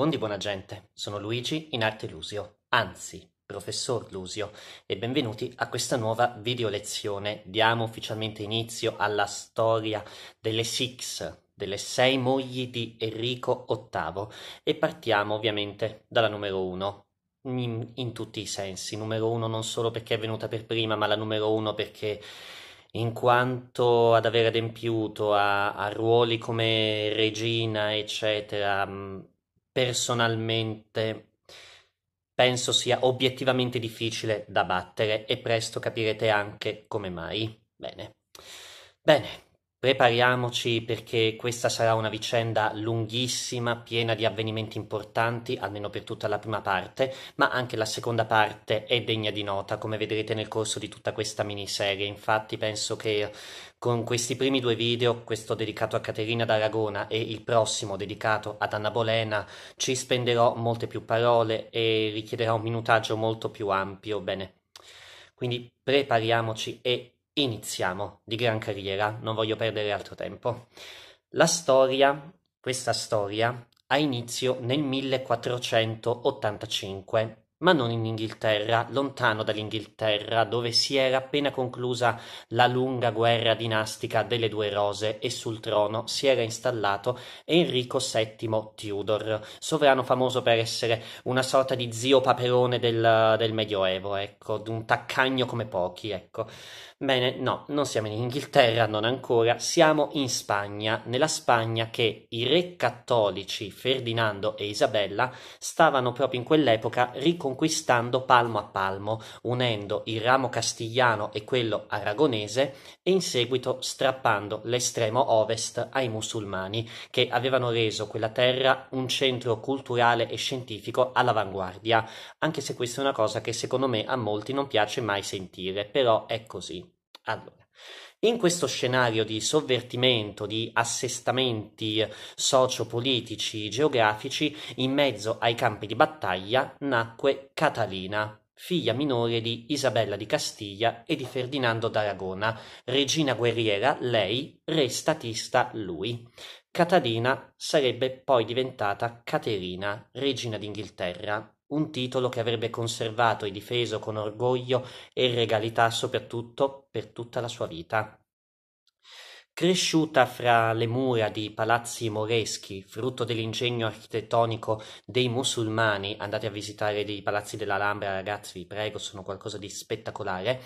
Buondì buona gente, sono Luigi in arte Lusio, anzi professor Lusio e benvenuti a questa nuova video lezione. Diamo ufficialmente inizio alla storia delle Six, delle sei mogli di Enrico VIII e partiamo ovviamente dalla numero uno. In, in tutti i sensi, numero uno non solo perché è venuta per prima, ma la numero uno perché in quanto ad aver adempiuto a, a ruoli come regina, eccetera, personalmente penso sia obiettivamente difficile da battere e presto capirete anche come mai. Bene. Bene, prepariamoci perché questa sarà una vicenda lunghissima, piena di avvenimenti importanti, almeno per tutta la prima parte, ma anche la seconda parte è degna di nota, come vedrete nel corso di tutta questa miniserie. Infatti penso che con questi primi due video, questo dedicato a Caterina d'Aragona e il prossimo dedicato ad Anna Bolena, ci spenderò molte più parole e richiederò un minutaggio molto più ampio. Bene, quindi prepariamoci e iniziamo di gran carriera, non voglio perdere altro tempo. La storia, questa storia, ha inizio nel 1485 ma non in Inghilterra, lontano dall'Inghilterra, dove si era appena conclusa la lunga guerra dinastica delle due rose e sul trono si era installato Enrico VII Tudor, sovrano famoso per essere una sorta di zio paperone del, del Medioevo, ecco, d'un taccagno come pochi, ecco. Bene, no, non siamo in Inghilterra, non ancora, siamo in Spagna, nella Spagna che i re cattolici Ferdinando e Isabella stavano proprio in quell'epoca riconquistando palmo a palmo, unendo il ramo castigliano e quello aragonese e in seguito strappando l'estremo ovest ai musulmani, che avevano reso quella terra un centro culturale e scientifico all'avanguardia, anche se questa è una cosa che secondo me a molti non piace mai sentire, però è così. Allora, in questo scenario di sovvertimento, di assestamenti sociopolitici, geografici, in mezzo ai campi di battaglia nacque Catalina, figlia minore di Isabella di Castiglia e di Ferdinando d'Aragona, regina guerriera lei, re statista lui. Catalina sarebbe poi diventata Caterina, regina d'Inghilterra, un titolo che avrebbe conservato e difeso con orgoglio e regalità soprattutto per tutta la sua vita. Cresciuta fra le mura di palazzi moreschi, frutto dell'ingegno architettonico dei musulmani, andate a visitare i palazzi dell'Alhambra ragazzi, vi prego, sono qualcosa di spettacolare,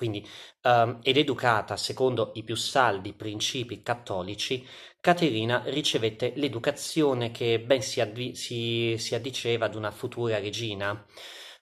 quindi um, ed educata secondo i più saldi principi cattolici, Caterina ricevette l'educazione che ben si, addi- si, si addiceva ad una futura regina.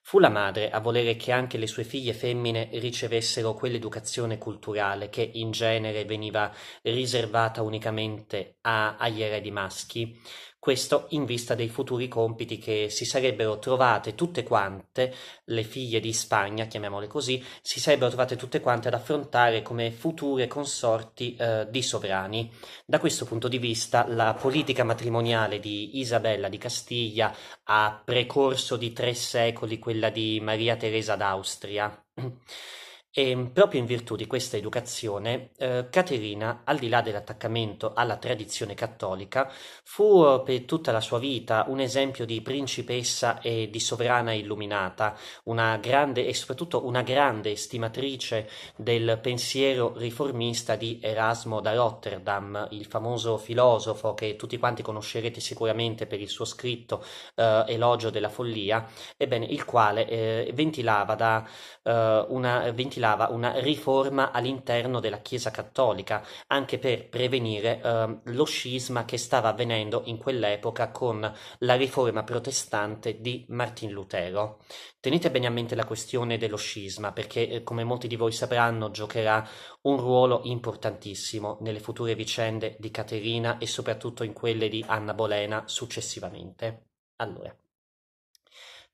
Fu la madre a volere che anche le sue figlie femmine ricevessero quell'educazione culturale che in genere veniva riservata unicamente a, agli eredi maschi, questo in vista dei futuri compiti che si sarebbero trovate tutte quante, le figlie di Spagna, chiamiamole così, si sarebbero trovate tutte quante ad affrontare come future consorti eh, di sovrani. Da questo punto di vista la politica matrimoniale di Isabella di Castiglia ha precorso di tre secoli quella di Maria Teresa d'Austria. E mm, proprio in virtù di questa educazione, eh, Caterina, al di là dell'attaccamento alla tradizione cattolica, fu eh, per tutta la sua vita un esempio di principessa e di sovrana illuminata, una grande e soprattutto una grande stimatrice del pensiero riformista di Erasmo da Rotterdam, il famoso filosofo che tutti quanti conoscerete sicuramente per il suo scritto eh, Elogio della follia, ebbene il quale eh, ventilava da eh, una ventilava riguardava una riforma all'interno della Chiesa Cattolica, anche per prevenire eh, lo scisma che stava avvenendo in quell'epoca con la riforma protestante di Martin Lutero. Tenete bene a mente la questione dello scisma, perché eh, come molti di voi sapranno giocherà un ruolo importantissimo nelle future vicende di Caterina e soprattutto in quelle di Anna Bolena successivamente. Allora,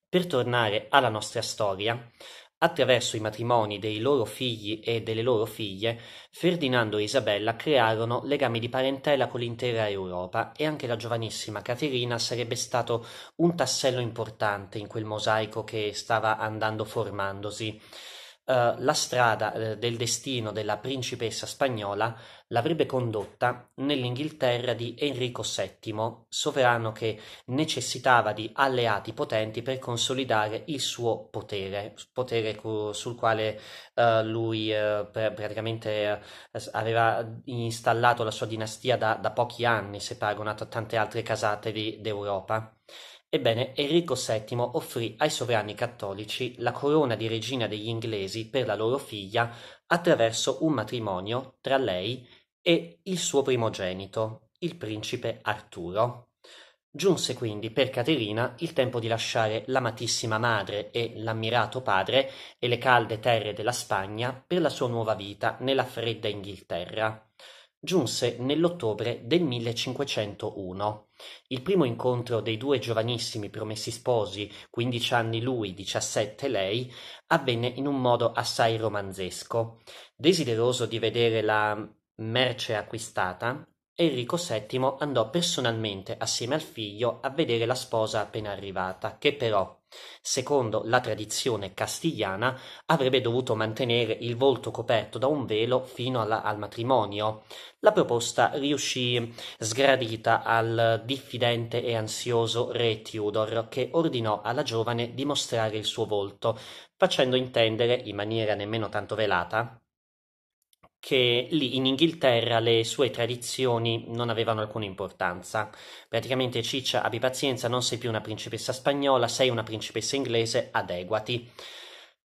per tornare alla nostra storia, Attraverso i matrimoni dei loro figli e delle loro figlie, Ferdinando e Isabella crearono legami di parentela con l'intera Europa e anche la giovanissima Caterina sarebbe stato un tassello importante in quel mosaico che stava andando formandosi. Eh, la strada eh, del destino della principessa spagnola l'avrebbe condotta nell'Inghilterra di Enrico VII, sovrano che necessitava di alleati potenti per consolidare il suo potere, potere cu- sul quale eh, lui eh, pr- praticamente eh, aveva installato la sua dinastia da, da pochi anni, se paragonato a tante altre casate di, d'Europa. Ebbene, Enrico VII offrì ai sovrani cattolici la corona di regina degli inglesi per la loro figlia attraverso un matrimonio tra lei e il suo primogenito, il principe Arturo. Giunse quindi per Caterina il tempo di lasciare l'amatissima madre e l'ammirato padre e le calde terre della Spagna per la sua nuova vita nella fredda Inghilterra giunse nell'ottobre del 1501. Il primo incontro dei due giovanissimi promessi sposi, 15 anni lui, 17 lei, avvenne in un modo assai romanzesco. Desideroso di vedere la merce acquistata, Enrico VII andò personalmente assieme al figlio a vedere la sposa appena arrivata, che però, Secondo la tradizione castigliana avrebbe dovuto mantenere il volto coperto da un velo fino alla, al matrimonio. La proposta riuscì sgradita al diffidente e ansioso re Tudor, che ordinò alla giovane di mostrare il suo volto, facendo intendere, in maniera nemmeno tanto velata, che lì in Inghilterra le sue tradizioni non avevano alcuna importanza. Praticamente Ciccia abbi pazienza, non sei più una principessa spagnola, sei una principessa inglese, adeguati.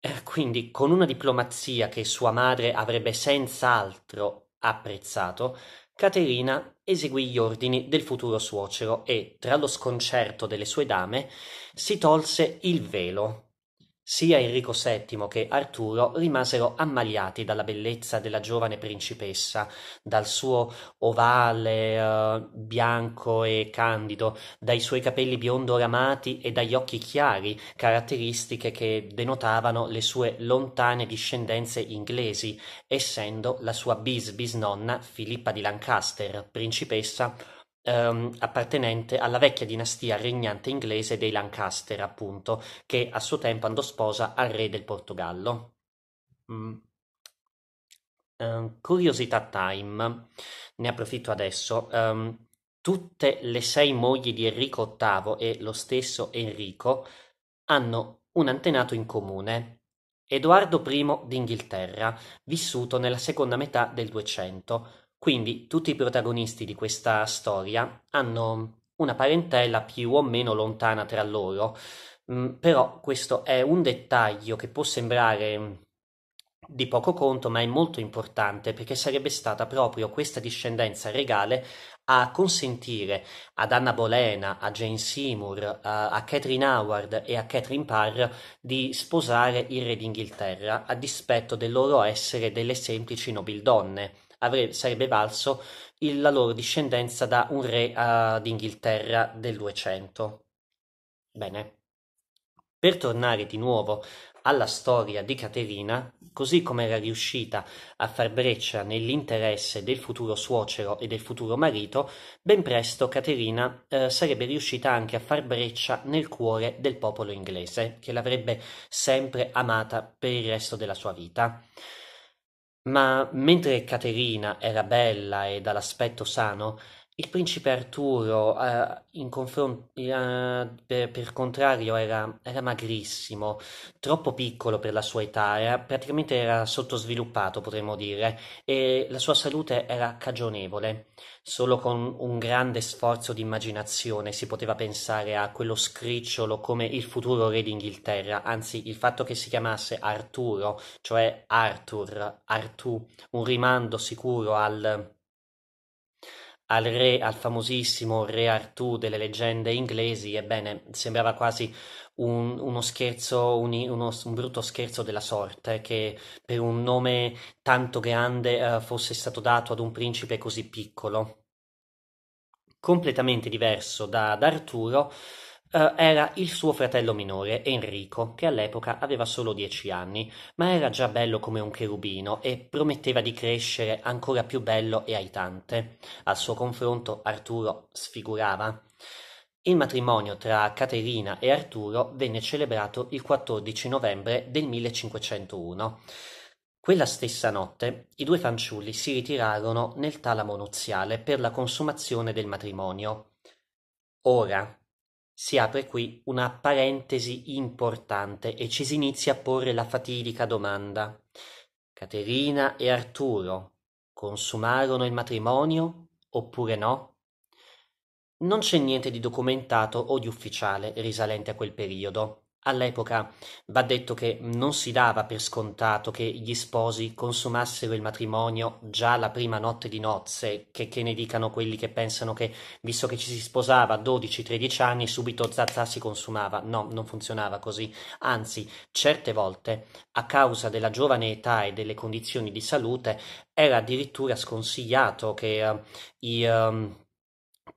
Eh, quindi con una diplomazia che sua madre avrebbe senz'altro apprezzato, Caterina eseguì gli ordini del futuro suocero e, tra lo sconcerto delle sue dame, si tolse il velo sia Enrico VII che Arturo rimasero ammaliati dalla bellezza della giovane principessa, dal suo ovale eh, bianco e candido, dai suoi capelli biondo ramati e dagli occhi chiari, caratteristiche che denotavano le sue lontane discendenze inglesi, essendo la sua bis bisnonna Filippa di Lancaster, principessa ehm, appartenente alla vecchia dinastia regnante inglese dei Lancaster, appunto, che a suo tempo andò sposa al re del Portogallo. Mm. Um, curiosità time, ne approfitto adesso. Um, tutte le sei mogli di Enrico VIII e lo stesso Enrico hanno un antenato in comune, Edoardo I d'Inghilterra, vissuto nella seconda metà del Duecento, quindi tutti i protagonisti di questa storia hanno una parentela più o meno lontana tra loro, mh, mm, però questo è un dettaglio che può sembrare mm, di poco conto, ma è molto importante perché sarebbe stata proprio questa discendenza regale a consentire ad Anna Bolena, a Jane Seymour, a, Catherine Howard e a Catherine Parr di sposare il re d'Inghilterra a dispetto del loro essere delle semplici nobildonne avrebbe, sarebbe valso il, la loro discendenza da un re uh, d'Inghilterra del 200. Bene. Per tornare di nuovo alla storia di Caterina, così come era riuscita a far breccia nell'interesse del futuro suocero e del futuro marito, ben presto Caterina eh, sarebbe riuscita anche a far breccia nel cuore del popolo inglese, che l'avrebbe sempre amata per il resto della sua vita. Ma mentre Caterina era bella e dall'aspetto sano il principe Arturo, eh, confron- eh, per, per, contrario, era, era, magrissimo, troppo piccolo per la sua età, era, praticamente era sottosviluppato, potremmo dire, e la sua salute era cagionevole. Solo con un grande sforzo di immaginazione si poteva pensare a quello scricciolo come il futuro re d'Inghilterra, anzi il fatto che si chiamasse Arturo, cioè Arthur, Artù, un rimando sicuro al al re, al famosissimo re Artù delle leggende inglesi, ebbene, sembrava quasi un, uno scherzo, un, uno, un, brutto scherzo della sorte che per un nome tanto grande uh, fosse stato dato ad un principe così piccolo. Completamente diverso da, da Arturo, Uh, era il suo fratello minore, Enrico, che all'epoca aveva solo dieci anni, ma era già bello come un cherubino e prometteva di crescere ancora più bello e aitante. Al suo confronto Arturo sfigurava. Il matrimonio tra Caterina e Arturo venne celebrato il 14 novembre del 1501. Quella stessa notte i due fanciulli si ritirarono nel talamo nuziale per la consumazione del matrimonio. Ora, si apre qui una parentesi importante e ci si inizia a porre la fatidica domanda. Caterina e Arturo consumarono il matrimonio oppure no? Non c'è niente di documentato o di ufficiale risalente a quel periodo. All'epoca va detto che non si dava per scontato che gli sposi consumassero il matrimonio già la prima notte di nozze, che, che ne dicano quelli che pensano che, visto che ci si sposava a 12-13 anni, subito zazà si consumava. No, non funzionava così. Anzi, certe volte, a causa della giovane età e delle condizioni di salute, era addirittura sconsigliato che uh, i. Uh,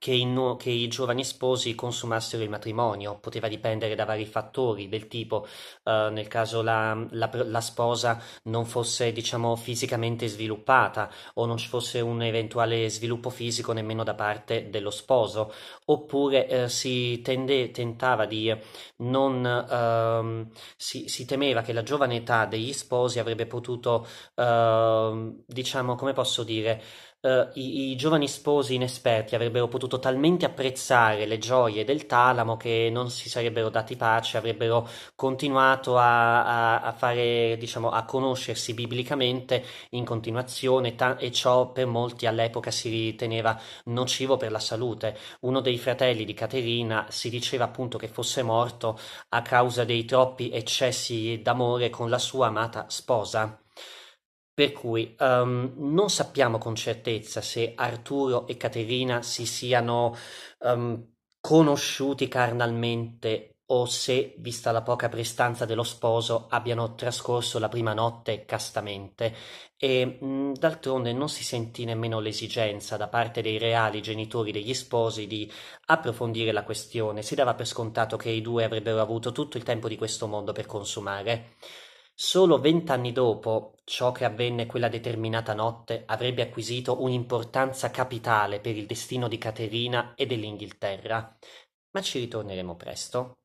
che i, che i, giovani sposi consumassero il matrimonio, poteva dipendere da vari fattori, del tipo eh, nel caso la, la, la, sposa non fosse diciamo fisicamente sviluppata o non ci fosse un eventuale sviluppo fisico nemmeno da parte dello sposo, oppure eh, si tende, tentava di non ehm, si, si, temeva che la giovane età degli sposi avrebbe potuto ehm, diciamo come posso dire eh, i, i, giovani sposi inesperti avrebbero potuto talmente apprezzare le gioie del talamo che non si sarebbero dati pace, avrebbero continuato a, a, a fare, diciamo, a conoscersi biblicamente in continuazione ta- e ciò per molti all'epoca si riteneva nocivo per la salute. Uno dei fratelli di Caterina si diceva appunto che fosse morto a causa dei troppi eccessi d'amore con la sua amata sposa. Per cui um, non sappiamo con certezza se Arturo e Caterina si siano um, conosciuti carnalmente o se, vista la poca prestanza dello sposo, abbiano trascorso la prima notte castamente. E mh, mm, d'altronde non si sentì nemmeno l'esigenza da parte dei reali genitori degli sposi di approfondire la questione. Si dava per scontato che i due avrebbero avuto tutto il tempo di questo mondo per consumare. Solo vent'anni dopo ciò che avvenne quella determinata notte avrebbe acquisito un'importanza capitale per il destino di Caterina e dell'Inghilterra, ma ci ritorneremo presto.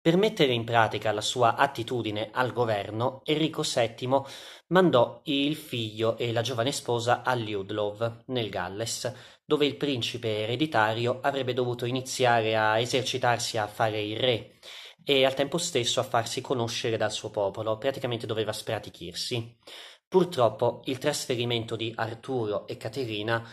Per mettere in pratica la sua attitudine al governo, Enrico VII mandò il figlio e la giovane sposa a Ludlow, nel Galles, dove il principe ereditario avrebbe dovuto iniziare a esercitarsi a fare il re e al tempo stesso a farsi conoscere dal suo popolo, praticamente doveva spratichirsi. Purtroppo il trasferimento di Arturo e Caterina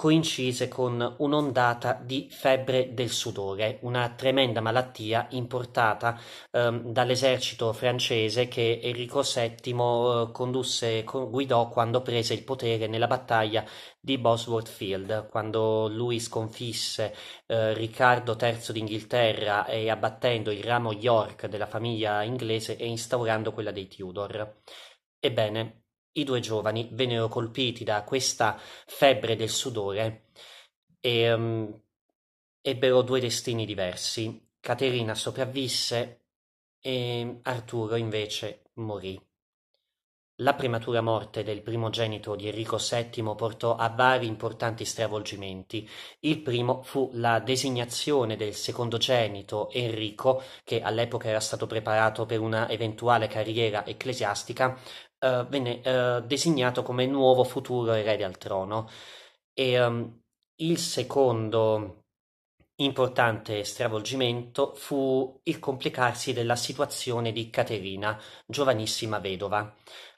coincise con un'ondata di febbre del sudore, una tremenda malattia importata ehm, dall'esercito francese che Enrico VII eh, condusse, con, guidò quando prese il potere nella battaglia di Bosworth Field, quando lui sconfisse eh, Riccardo III d'Inghilterra e abbattendo il ramo York della famiglia inglese e instaurando quella dei Tudor. Ebbene, i due giovani vennero colpiti da questa febbre del sudore e um, ebbero due destini diversi. Caterina sopravvisse e Arturo invece morì. La prematura morte del primogenito di Enrico VII portò a vari importanti stravolgimenti. Il primo fu la designazione del secondogenito Enrico, che all'epoca era stato preparato per una eventuale carriera ecclesiastica, uh, venne uh, designato come nuovo futuro erede al trono e um, il secondo importante stravolgimento fu il complicarsi della situazione di Caterina, giovanissima vedova.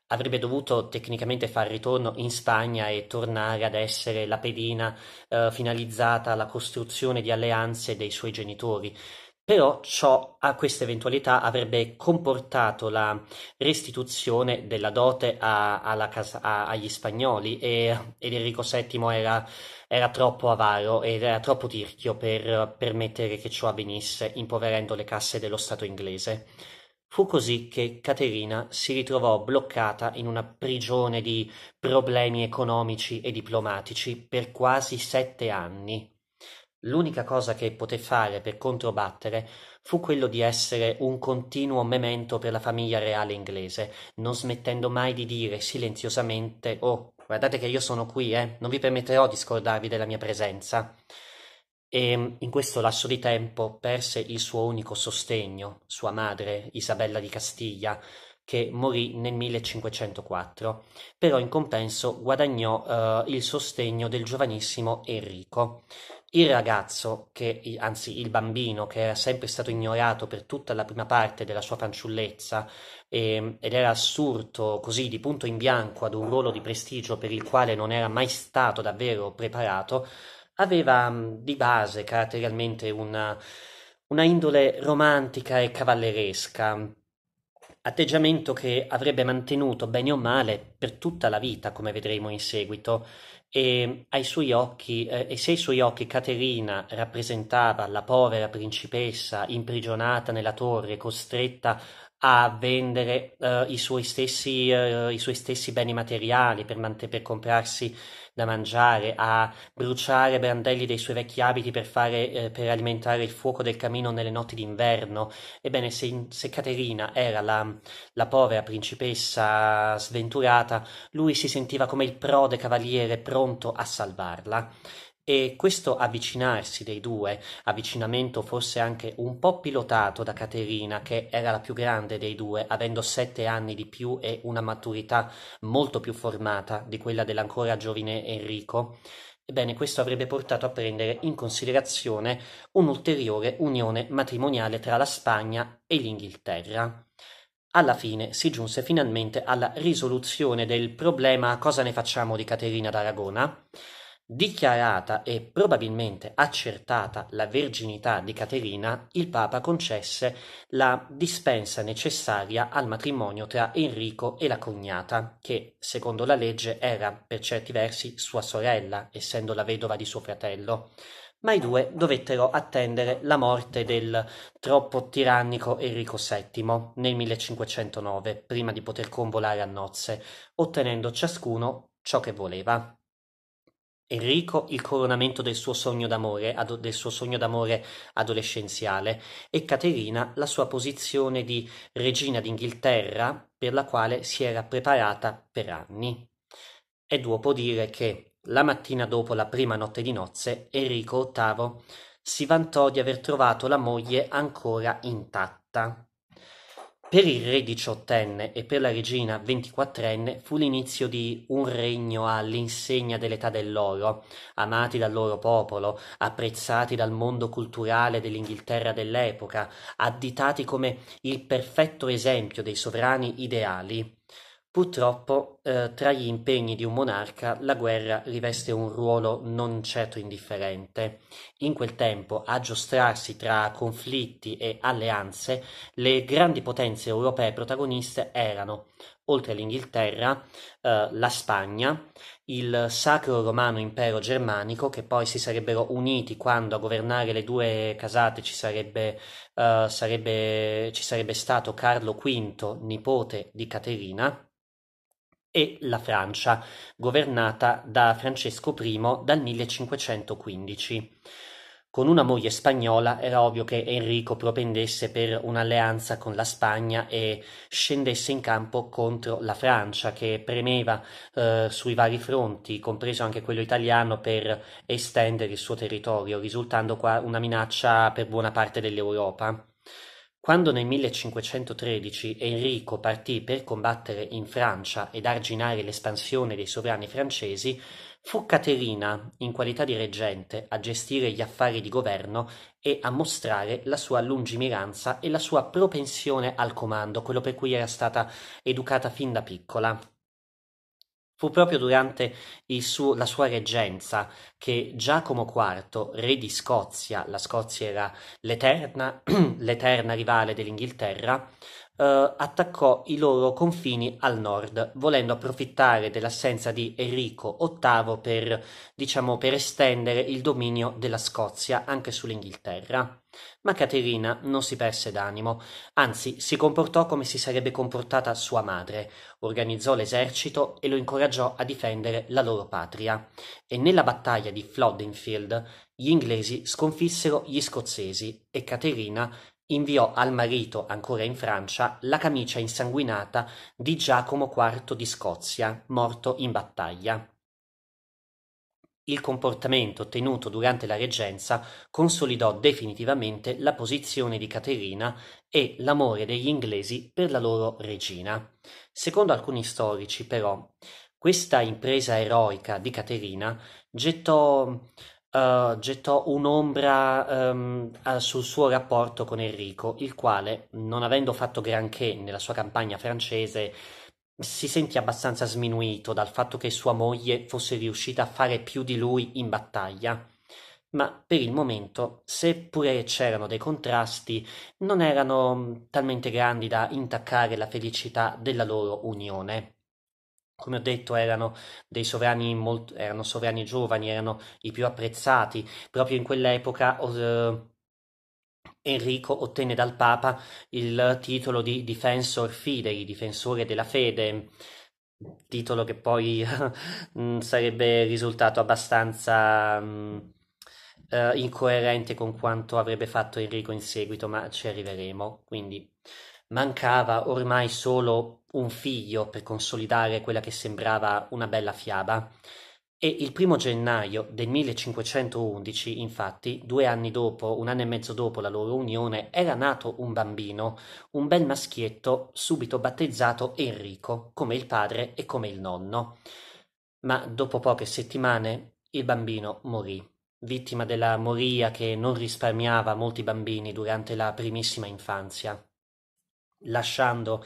Avrebbe dovuto tecnicamente far ritorno in Spagna e tornare ad essere la pedina eh, finalizzata alla costruzione di alleanze dei suoi genitori, però ciò, a questa eventualità, avrebbe comportato la restituzione della dote a, alla casa, a, agli spagnoli e, ed Enrico VII era, era, troppo avaro ed era troppo tirchio per permettere che ciò avvenisse, impoverendo le casse dello Stato inglese. Fu così che Caterina si ritrovò bloccata in una prigione di problemi economici e diplomatici per quasi sette anni, L'unica cosa che poté fare per controbattere fu quello di essere un continuo memento per la famiglia reale inglese, non smettendo mai di dire silenziosamente Oh, guardate che io sono qui, eh, non vi permetterò di scordarvi della mia presenza. E mm, in questo lasso di tempo perse il suo unico sostegno, sua madre, Isabella di Castiglia, che morì nel 1504, però in compenso guadagnò eh, il sostegno del giovanissimo Enrico il ragazzo, che, anzi il bambino, che era sempre stato ignorato per tutta la prima parte della sua fanciullezza e, ehm, ed era assurdo così di punto in bianco ad un ruolo di prestigio per il quale non era mai stato davvero preparato, aveva mm, di base caratterialmente una, una indole romantica e cavalleresca, atteggiamento che avrebbe mantenuto bene o male per tutta la vita, come vedremo in seguito, e, ehm, ai suoi occhi, eh, e se ai suoi occhi Caterina rappresentava la povera principessa imprigionata nella torre, costretta a vendere uh, i, suoi stessi, uh, i, suoi stessi, beni materiali per, man- per, comprarsi da mangiare, a bruciare brandelli dei suoi vecchi abiti per, fare, uh, per alimentare il fuoco del camino nelle notti d'inverno. Ebbene, se, se Caterina era la, la, povera principessa sventurata, lui si sentiva come il prode cavaliere pronto a salvarla. E questo avvicinarsi dei due, avvicinamento forse anche un po' pilotato da Caterina, che era la più grande dei due, avendo sette anni di più e una maturità molto più formata di quella dell'ancora giovine Enrico, ebbene questo avrebbe portato a prendere in considerazione un'ulteriore unione matrimoniale tra la Spagna e l'Inghilterra. Alla fine si giunse finalmente alla risoluzione del problema cosa ne facciamo di Caterina d'Aragona Dichiarata e probabilmente accertata la verginità di Caterina, il papa concesse la dispensa necessaria al matrimonio tra Enrico e la cognata, che secondo la legge era per certi versi sua sorella, essendo la vedova di suo fratello. Ma i due dovettero attendere la morte del troppo tirannico Enrico VII nel 1509, prima di poter convolare a nozze, ottenendo ciascuno ciò che voleva. Enrico il coronamento del suo sogno d'amore, ad- del suo sogno d'amore adolescenziale e Caterina la sua posizione di regina d'Inghilterra per la quale si era preparata per anni. E dopo dire che la mattina dopo la prima notte di nozze Enrico VIII si vantò di aver trovato la moglie ancora intatta. Per il re diciottenne e per la regina ventiquattrenne fu l'inizio di un regno all'insegna dell'età dell'oro, amati dal loro popolo, apprezzati dal mondo culturale dell'Inghilterra dell'epoca, additati come il perfetto esempio dei sovrani ideali. Purtroppo eh, tra gli impegni di un monarca la guerra riveste un ruolo non certo indifferente. In quel tempo, a giostrarsi tra conflitti e alleanze, le grandi potenze europee protagoniste erano, oltre all'Inghilterra, eh, la Spagna, il Sacro Romano Impero Germanico, che poi si sarebbero uniti quando a governare le due casate ci sarebbe, eh, sarebbe, ci sarebbe stato Carlo V, nipote di Caterina, e la Francia, governata da Francesco I dal 1515. Con una moglie spagnola era ovvio che Enrico propendesse per un'alleanza con la Spagna e scendesse in campo contro la Francia, che premeva eh, sui vari fronti, compreso anche quello italiano, per estendere il suo territorio, risultando qua una minaccia per buona parte dell'Europa. Quando nel 1513 Enrico partì per combattere in Francia ed arginare l'espansione dei sovrani francesi, fu Caterina, in qualità di reggente, a gestire gli affari di governo e a mostrare la sua lungimiranza e la sua propensione al comando, quello per cui era stata educata fin da piccola. Fu proprio durante suo, la sua reggenza che Giacomo IV, re di Scozia, la Scozia era l'eterna, l'eterna rivale dell'Inghilterra, eh, attaccò i loro confini al nord, volendo approfittare dell'assenza di Enrico VIII per, diciamo, per estendere il dominio della Scozia anche sull'Inghilterra. Ma Caterina non si perse d'animo, anzi si comportò come si sarebbe comportata sua madre, organizzò l'esercito e lo incoraggiò a difendere la loro patria. E nella battaglia di Floddenfield gli inglesi sconfissero gli scozzesi e Caterina inviò al marito ancora in Francia la camicia insanguinata di Giacomo IV di Scozia, morto in battaglia. Il comportamento tenuto durante la reggenza consolidò definitivamente la posizione di Caterina e l'amore degli inglesi per la loro regina. Secondo alcuni storici, però, questa impresa eroica di Caterina gettò eh, gettò un'ombra um, sul suo rapporto con Enrico, il quale, non avendo fatto granché nella sua campagna francese, si sentì abbastanza sminuito dal fatto che sua moglie fosse riuscita a fare più di lui in battaglia. Ma per il momento, seppure c'erano dei contrasti, non erano talmente grandi da intaccare la felicità della loro unione come ho detto, erano dei sovrani, molto, erano sovrani giovani, erano i più apprezzati. Proprio in quell'epoca eh, Enrico ottenne dal Papa il titolo di Defensor Fidei, difensore della fede, titolo che poi mm, sarebbe risultato abbastanza mm, eh, incoerente con quanto avrebbe fatto Enrico in seguito, ma ci arriveremo. Quindi mancava ormai solo un figlio per consolidare quella che sembrava una bella fiaba. E il primo gennaio del 1511, infatti, due anni dopo, un anno e mezzo dopo la loro unione, era nato un bambino, un bel maschietto, subito battezzato Enrico, come il padre e come il nonno. Ma dopo poche settimane il bambino morì, vittima della moria che non risparmiava molti bambini durante la primissima infanzia, lasciando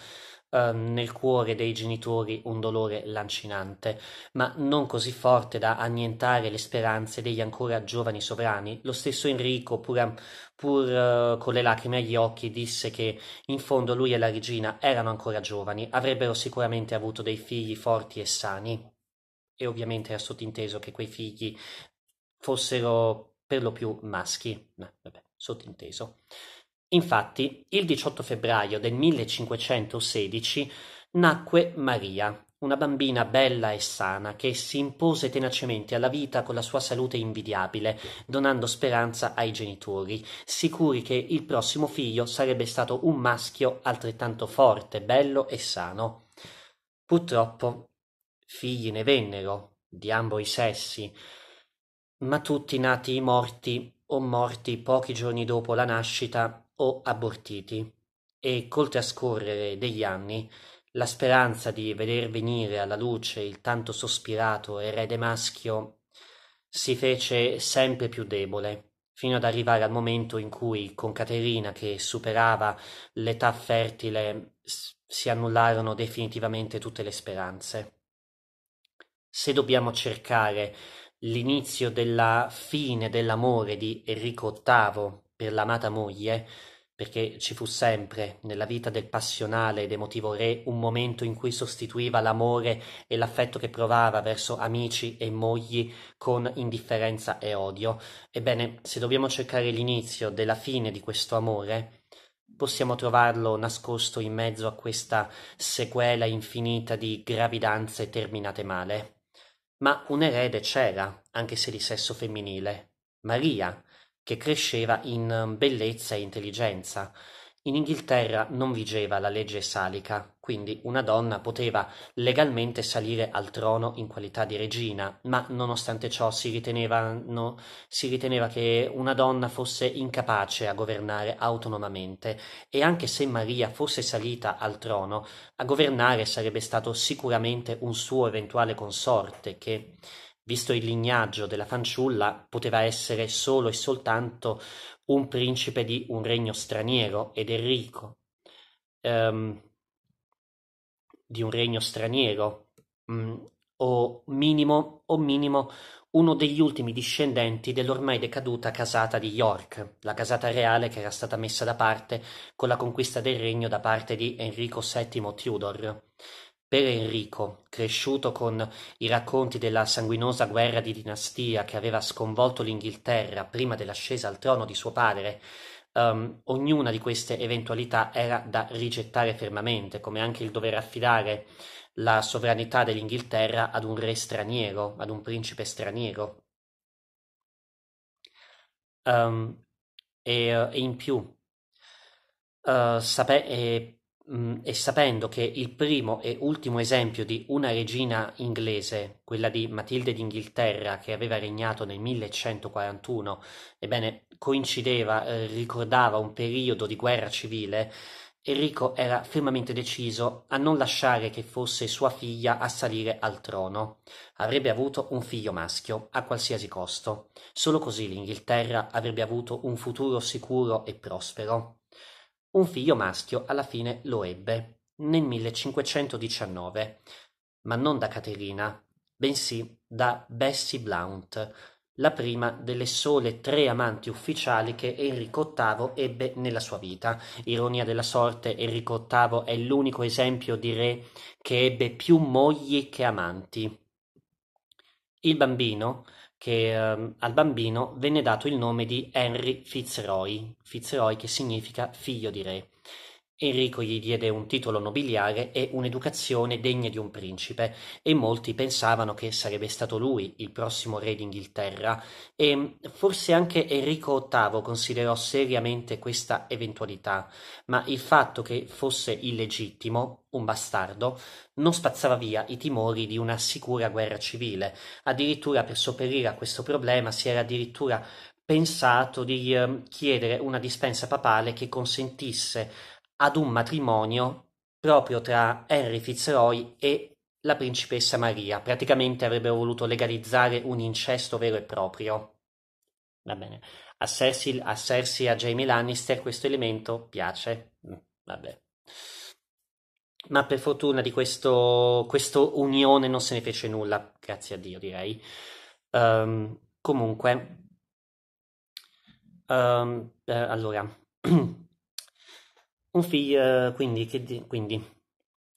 Ehm, nel cuore dei genitori un dolore lancinante, ma non così forte da annientare le speranze degli ancora giovani sovrani. Lo stesso Enrico, pur, pur eh, con le lacrime agli occhi, disse che in fondo lui e la regina erano ancora giovani, avrebbero sicuramente avuto dei figli forti e sani. E ovviamente era sottinteso che quei figli fossero per lo più maschi, ma vabbè, sottinteso. Infatti, il diciotto febbraio del 1516 nacque Maria, una bambina bella e sana che si impose tenacemente alla vita con la sua salute invidiabile, donando speranza ai genitori, sicuri che il prossimo figlio sarebbe stato un maschio altrettanto forte, bello e sano. Purtroppo figli ne vennero di ambo i sessi, ma tutti nati morti o morti pochi giorni dopo la nascita o abortiti e col trascorrere degli anni la speranza di veder venire alla luce il tanto sospirato erede maschio si fece sempre più debole fino ad arrivare al momento in cui con Caterina che superava l'età fertile si annullarono definitivamente tutte le speranze. Se dobbiamo cercare l'inizio della fine dell'amore di Enrico VIII per l'amata moglie, perché ci fu sempre nella vita del passionale ed emotivo re un momento in cui sostituiva l'amore e l'affetto che provava verso amici e mogli con indifferenza e odio. Ebbene, se dobbiamo cercare l'inizio della fine di questo amore, possiamo trovarlo nascosto in mezzo a questa sequela infinita di gravidanze terminate male. Ma un erede c'era, anche se di sesso femminile. Maria, che cresceva in ehm, bellezza e intelligenza. In Inghilterra non vigeva la legge salica, quindi una donna poteva legalmente salire al trono in qualità di regina, ma nonostante ciò si riteneva, no, si riteneva che una donna fosse incapace a governare autonomamente e anche se Maria fosse salita al trono, a governare sarebbe stato sicuramente un suo eventuale consorte che visto il lignaggio della fanciulla, poteva essere solo e soltanto un principe di un regno straniero ed Enrico, um, di un regno straniero, um, o, minimo, o minimo uno degli ultimi discendenti dell'ormai decaduta casata di York, la casata reale che era stata messa da parte con la conquista del regno da parte di Enrico VII Tudor. Per Enrico, cresciuto con i racconti della sanguinosa guerra di dinastia che aveva sconvolto l'Inghilterra prima dell'ascesa al trono di suo padre, um, ognuna di queste eventualità era da rigettare fermamente, come anche il dover affidare la sovranità dell'Inghilterra ad un re straniero, ad un principe straniero. Um, e, eh, e, in più, uh, sape- e mh, mm, e sapendo che il primo e ultimo esempio di una regina inglese, quella di Matilde d'Inghilterra che aveva regnato nel 1141, ebbene coincideva, eh, ricordava un periodo di guerra civile, Enrico era fermamente deciso a non lasciare che fosse sua figlia a salire al trono. Avrebbe avuto un figlio maschio, a qualsiasi costo. Solo così l'Inghilterra avrebbe avuto un futuro sicuro e prospero. Un figlio maschio alla fine lo ebbe, nel millecinquecentodiciannove, ma non da Caterina, bensì da Bessie Blount, la prima delle sole tre amanti ufficiali che Enrico VIII ebbe nella sua vita. Ironia della sorte, Enrico VIII è l'unico esempio di re che ebbe più mogli che amanti. Il bambino che um, al bambino venne dato il nome di Henry Fitzroy, Fitzroy che significa figlio di re. Enrico gli diede un titolo nobiliare e un'educazione degna di un principe, e molti pensavano che sarebbe stato lui il prossimo re d'Inghilterra, e forse anche Enrico VIII considerò seriamente questa eventualità, ma il fatto che fosse illegittimo, un bastardo, non spazzava via i timori di una sicura guerra civile. Addirittura per sopperire a questo problema si era addirittura pensato di ehm, chiedere una dispensa papale che consentisse ad un matrimonio proprio tra Henry Fitzroy e la principessa Maria. Praticamente avrebbero voluto legalizzare un incesto vero e proprio. Va bene. A Cersei, a Cersei, a Jamie Lannister questo elemento piace. Mm, vabbè. Ma per fortuna di questo, questo unione non se ne fece nulla, grazie a Dio direi. Um, comunque, um, eh, allora, Un figlio, eh, quindi, che, quindi,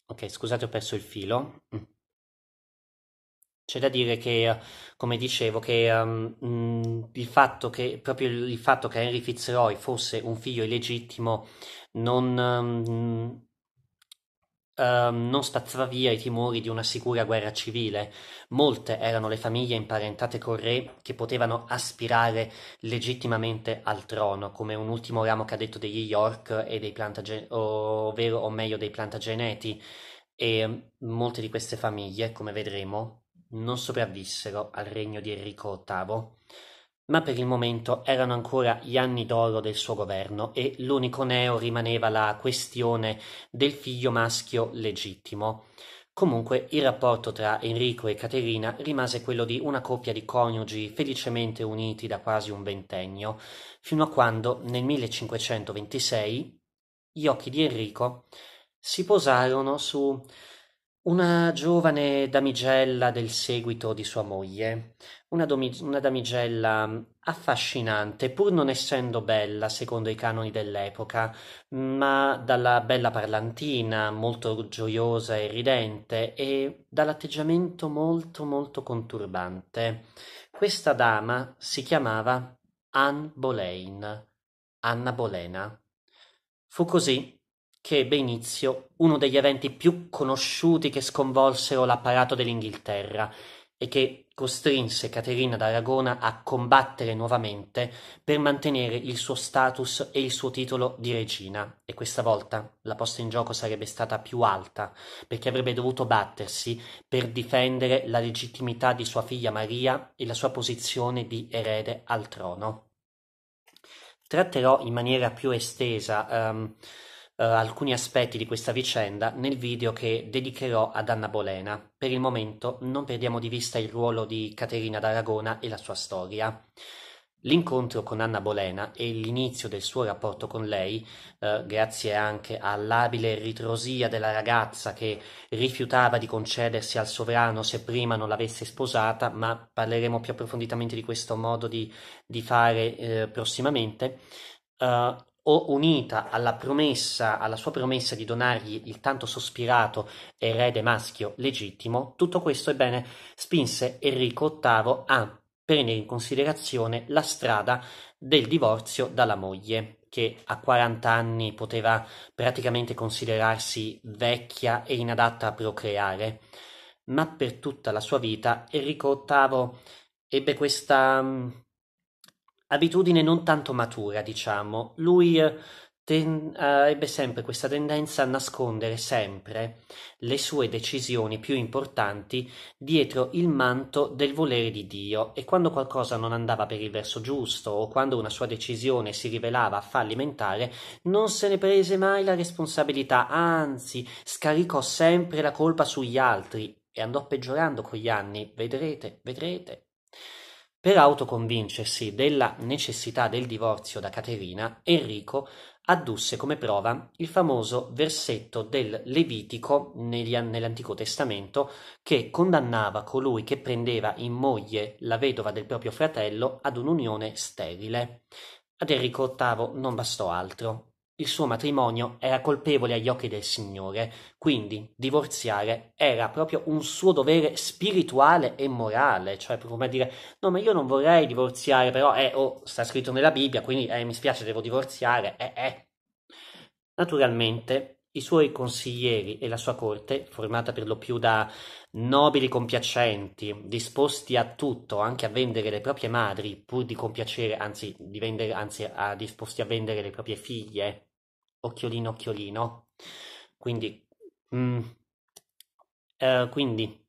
ok, scusate, ho perso il filo. Mm. C'è da dire che, eh, come dicevo, che um, il fatto che proprio il fatto che Henry Fitzroy fosse un figlio illegittimo non, um, Ehm, non spazzava via i timori di una sicura guerra civile. Molte erano le famiglie imparentate col re che potevano aspirare legittimamente al trono, come un ultimo ramo cadetto degli York e dei Plantagen- ovvero, o meglio, dei Plantageneti. E molte di queste famiglie, come vedremo, non sopravvissero al regno di Enrico VIII ma per il momento erano ancora gli anni d'oro del suo governo e l'unico neo rimaneva la questione del figlio maschio legittimo. Comunque il rapporto tra Enrico e Caterina rimase quello di una coppia di coniugi felicemente uniti da quasi un ventennio, fino a quando nel 1526 gli occhi di Enrico si posarono su una giovane damigella del seguito di sua moglie, una, domi- una damigella affascinante, pur non essendo bella secondo i canoni dell'epoca, ma dalla bella parlantina, molto gioiosa e ridente, e dall'atteggiamento molto molto conturbante. Questa dama si chiamava Anne Boleyn, Anna Bolena. Fu così che ebbe inizio uno degli eventi più conosciuti che sconvolsero l'apparato dell'Inghilterra e che costrinse Caterina d'Aragona a combattere nuovamente per mantenere il suo status e il suo titolo di regina. E questa volta la posta in gioco sarebbe stata più alta, perché avrebbe dovuto battersi per difendere la legittimità di sua figlia Maria e la sua posizione di erede al trono. Tratterò in maniera più estesa um, eh, alcuni aspetti di questa vicenda nel video che dedicherò ad Anna Bolena. Per il momento non perdiamo di vista il ruolo di Caterina d'Aragona e la sua storia. L'incontro con Anna Bolena e l'inizio del suo rapporto con lei, eh, grazie anche all'abile ritrosia della ragazza che rifiutava di concedersi al sovrano se prima non l'avesse sposata, ma parleremo più approfonditamente di questo modo di, di fare eh, prossimamente, eh, o unita alla promessa, alla sua promessa di donargli il tanto sospirato erede maschio legittimo, tutto questo ebbene spinse Enrico VIII a prendere in considerazione la strada del divorzio dalla moglie, che a 40 anni poteva praticamente considerarsi vecchia e inadatta a procreare. Ma per tutta la sua vita Enrico VIII ebbe questa mm, abitudine non tanto matura, diciamo. Lui eh, ten- eh, ebbe sempre questa tendenza a nascondere sempre le sue decisioni più importanti dietro il manto del volere di Dio e quando qualcosa non andava per il verso giusto o quando una sua decisione si rivelava fallimentare, non se ne prese mai la responsabilità, anzi scaricò sempre la colpa sugli altri e andò peggiorando con gli anni, vedrete, vedrete. Per autoconvincersi della necessità del divorzio da Caterina, Enrico addusse come prova il famoso versetto del Levitico nell'Antico Testamento che condannava colui che prendeva in moglie la vedova del proprio fratello ad un'unione sterile. Ad Enrico VIII non bastò altro. Il suo matrimonio era colpevole agli occhi del Signore, quindi divorziare era proprio un suo dovere spirituale e morale, cioè proprio come dire no ma io non vorrei divorziare, però eh, oh, sta scritto nella Bibbia, quindi eh, mi spiace devo divorziare, eh eh. Naturalmente i suoi consiglieri e la sua corte, formata per lo più da nobili compiacenti, disposti a tutto, anche a vendere le proprie madri, pur di compiacere, anzi, di vendere, anzi a, disposti a vendere le proprie figlie, occhiolino occhiolino. Quindi, mm, eh, quindi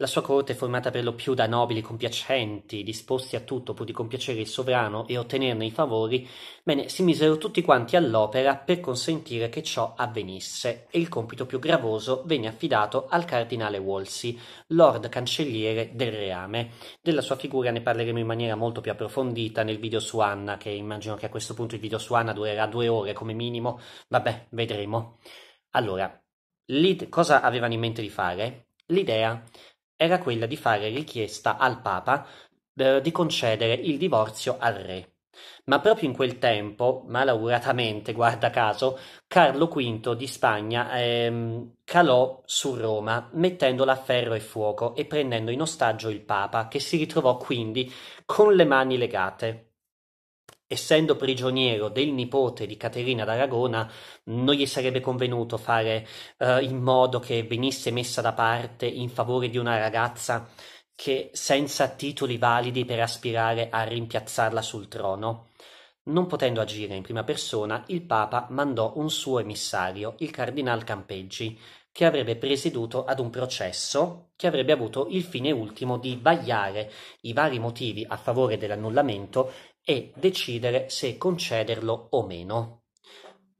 la sua corte è formata per lo più da nobili compiacenti, disposti a tutto pur di compiacere il sovrano e ottenerne i favori, bene, si misero tutti quanti all'opera per consentire che ciò avvenisse, e il compito più gravoso venne affidato al cardinale Wolsey, lord cancelliere del reame. Della sua figura ne parleremo in maniera molto più approfondita nel video su Anna, che immagino che a questo punto il video su Anna durerà due ore come minimo, vabbè, vedremo. Allora, cosa avevano in mente di fare? L'idea era quella di fare richiesta al Papa eh, di concedere il divorzio al re. Ma proprio in quel tempo, malauguratamente, guarda caso, Carlo V di Spagna ehm, calò su Roma, mettendola a ferro e fuoco e prendendo in ostaggio il Papa, che si ritrovò quindi con le mani legate essendo prigioniero del nipote di Caterina d'Aragona, non gli sarebbe convenuto fare eh, in modo che venisse messa da parte in favore di una ragazza che senza titoli validi per aspirare a rimpiazzarla sul trono. Non potendo agire in prima persona, il Papa mandò un suo emissario, il Cardinal Campeggi, che avrebbe presieduto ad un processo che avrebbe avuto il fine ultimo di vagliare i vari motivi a favore dell'annullamento e decidere se concederlo o meno.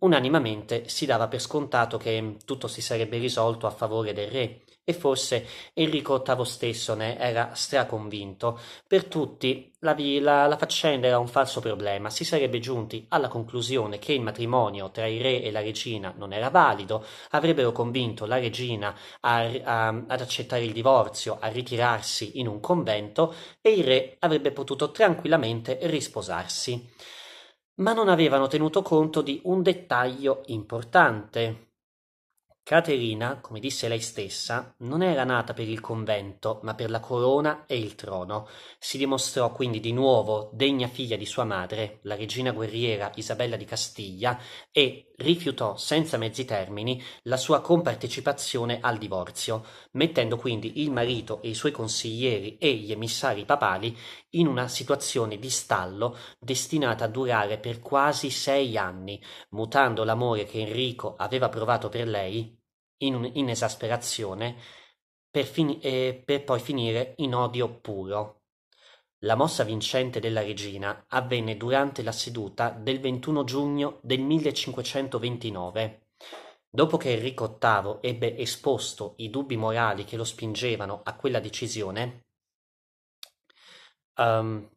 Unanimamente si dava per scontato che tutto si sarebbe risolto a favore del re, e forse Enrico VIII stesso ne era straconvinto. Per tutti la, la, la faccenda era un falso problema, si sarebbe giunti alla conclusione che il matrimonio tra il re e la regina non era valido, avrebbero convinto la regina a, a, ad accettare il divorzio, a ritirarsi in un convento e il re avrebbe potuto tranquillamente risposarsi ma non avevano tenuto conto di un dettaglio importante. Caterina, come disse lei stessa, non era nata per il convento, ma per la corona e il trono. Si dimostrò quindi di nuovo degna figlia di sua madre, la regina guerriera Isabella di Castiglia, e rifiutò senza mezzi termini la sua compartecipazione al divorzio, mettendo quindi il marito e i suoi consiglieri e gli emissari papali in una situazione di stallo destinata a durare per quasi sei anni, mutando l'amore che Enrico aveva provato per lei in, un, in esasperazione per, fin- eh, per poi finire in odio puro. La mossa vincente della regina avvenne durante la seduta del 21 giugno del 1529. Dopo che Enrico VIII ebbe esposto i dubbi morali che lo spingevano a quella decisione, um,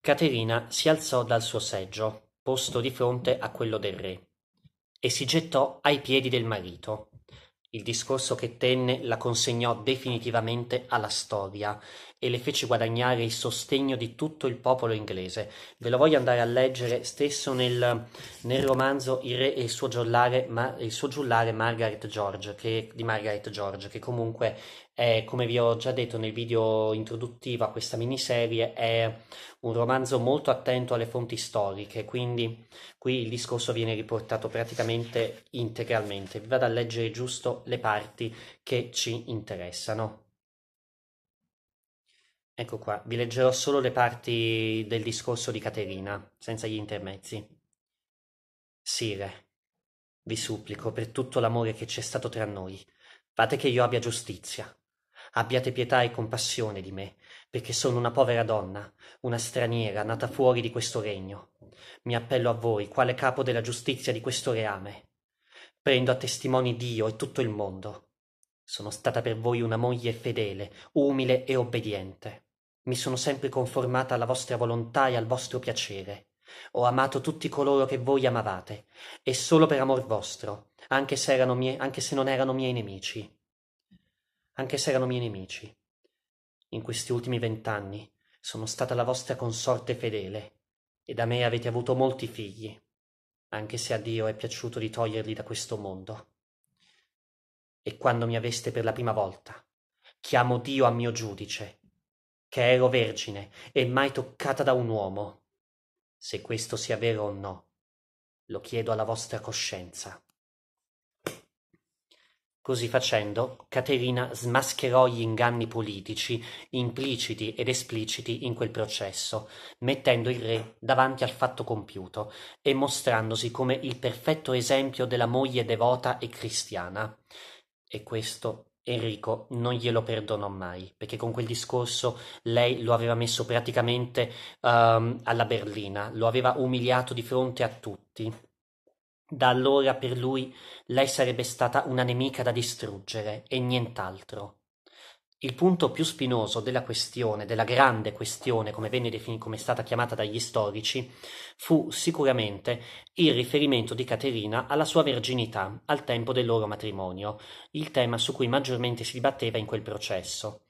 Caterina si alzò dal suo seggio, posto di fronte a quello del re e si gettò ai piedi del marito. Il discorso che tenne la consegnò definitivamente alla storia e le fece guadagnare il sostegno di tutto il popolo inglese. Ve lo voglio andare a leggere stesso nel, nel romanzo Il re e il suo, giullare, ma, il suo giullare Margaret George, che, di Margaret George, che comunque è, come vi ho già detto nel video introduttivo a questa miniserie, è un romanzo molto attento alle fonti storiche, quindi qui il discorso viene riportato praticamente integralmente. Vi vado a leggere giusto le parti che ci interessano. Ecco qua, vi leggerò solo le parti del discorso di Caterina, senza gli intermezzi. Sire, vi supplico per tutto l'amore che c'è stato tra noi, fate che io abbia giustizia. Abbiate pietà e compassione di me, perché sono una povera donna, una straniera nata fuori di questo regno. Mi appello a voi, quale capo della giustizia di questo reame. Prendo a testimoni Dio e tutto il mondo. Sono stata per voi una moglie fedele, umile e obbediente. Mi sono sempre conformata alla vostra volontà e al vostro piacere. Ho amato tutti coloro che voi amavate, e solo per amor vostro, anche se, erano mie, anche se non erano miei nemici. Anche se erano miei nemici. In questi ultimi vent'anni sono stata la vostra consorte fedele, e da me avete avuto molti figli, anche se a Dio è piaciuto di toglierli da questo mondo. E quando mi aveste per la prima volta, chiamo Dio a mio giudice che ero vergine e mai toccata da un uomo. Se questo sia vero o no, lo chiedo alla vostra coscienza. Così facendo, Caterina smascherò gli inganni politici, impliciti ed espliciti in quel processo, mettendo il re davanti al fatto compiuto e mostrandosi come il perfetto esempio della moglie devota e cristiana. E questo Enrico non glielo perdonò mai, perché con quel discorso lei lo aveva messo praticamente um, alla berlina, lo aveva umiliato di fronte a tutti. Da allora per lui lei sarebbe stata una nemica da distruggere e nient'altro. Il punto più spinoso della questione, della grande questione, come, defin- come è stata chiamata dagli storici, fu sicuramente il riferimento di Caterina alla sua verginità al tempo del loro matrimonio, il tema su cui maggiormente si dibatteva in quel processo.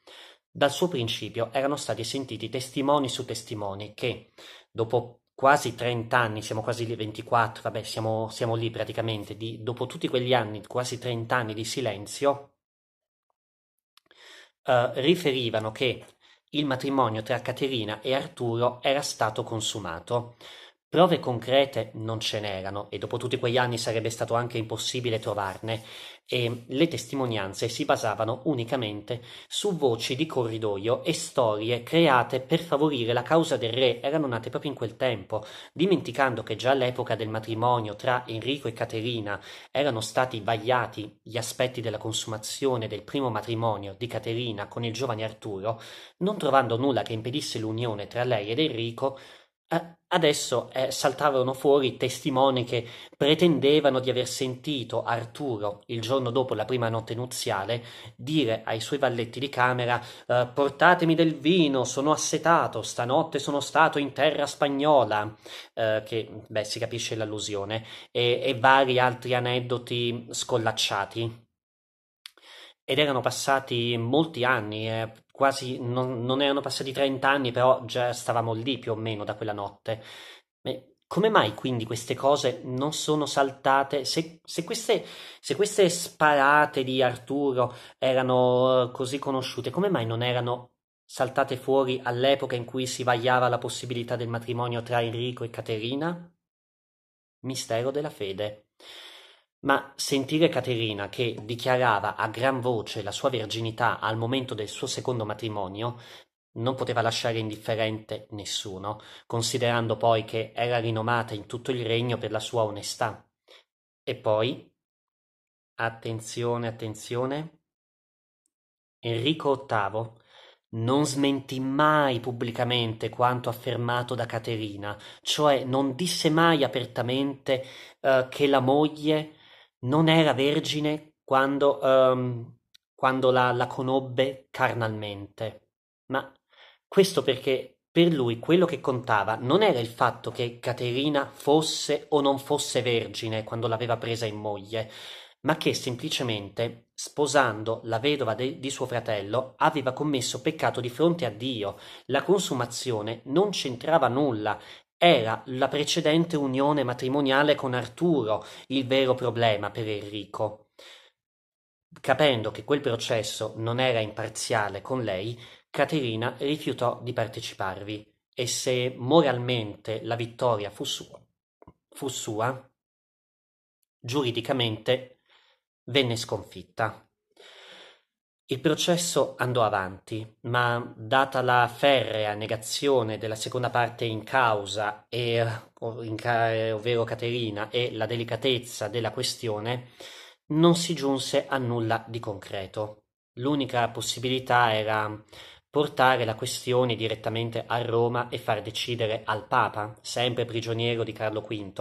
Dal suo principio erano stati sentiti testimoni su testimoni che, dopo quasi 30 anni, siamo quasi lì 24, vabbè, siamo, siamo lì praticamente, di, dopo tutti quegli anni, quasi 30 anni di silenzio, eh, riferivano che il matrimonio tra Caterina e Arturo era stato consumato. Prove concrete non ce n'erano e dopo tutti quegli anni sarebbe stato anche impossibile trovarne e le testimonianze si basavano unicamente su voci di corridoio e storie create per favorire la causa del re, erano nate proprio in quel tempo, dimenticando che già all'epoca del matrimonio tra Enrico e Caterina erano stati vagliati gli aspetti della consumazione del primo matrimonio di Caterina con il giovane Arturo, non trovando nulla che impedisse l'unione tra lei ed Enrico, eh, adesso eh, saltarono fuori testimoni che pretendevano di aver sentito Arturo, il giorno dopo la prima notte nuziale, dire ai suoi valletti di camera eh, portatemi del vino, sono assetato, stanotte sono stato in terra spagnola, eh, che beh, si capisce l'allusione, e, e vari altri aneddoti scollacciati. Ed erano passati molti anni, eh, quasi non, non erano passati 30 anni, però già stavamo lì più o meno da quella notte. E come mai quindi queste cose non sono saltate? Se, se, queste, se queste sparate di Arturo erano eh, così conosciute, come mai non erano saltate fuori all'epoca in cui si vagliava la possibilità del matrimonio tra Enrico e Caterina? Mistero della fede. Ma sentire Caterina che dichiarava a gran voce la sua verginità al momento del suo secondo matrimonio non poteva lasciare indifferente nessuno, considerando poi che era rinomata in tutto il regno per la sua onestà. E poi, attenzione, attenzione, Enrico VIII non smentì mai pubblicamente quanto affermato da Caterina, cioè non disse mai apertamente eh, che la moglie non era vergine quando, um, quando la, la conobbe carnalmente, ma questo perché per lui quello che contava non era il fatto che Caterina fosse o non fosse vergine quando l'aveva presa in moglie, ma che semplicemente, sposando la vedova de- di suo fratello, aveva commesso peccato di fronte a Dio. La consumazione non c'entrava nulla, era la precedente unione matrimoniale con Arturo il vero problema per Enrico. Capendo che quel processo non era imparziale con lei, Caterina rifiutò di parteciparvi e se moralmente la vittoria fu sua, fu sua giuridicamente venne sconfitta. Il processo andò avanti, ma data la ferrea negazione della seconda parte in causa, e, ovvero Caterina, e la delicatezza della questione, non si giunse a nulla di concreto. L'unica possibilità era portare la questione direttamente a Roma e far decidere al Papa, sempre prigioniero di Carlo V,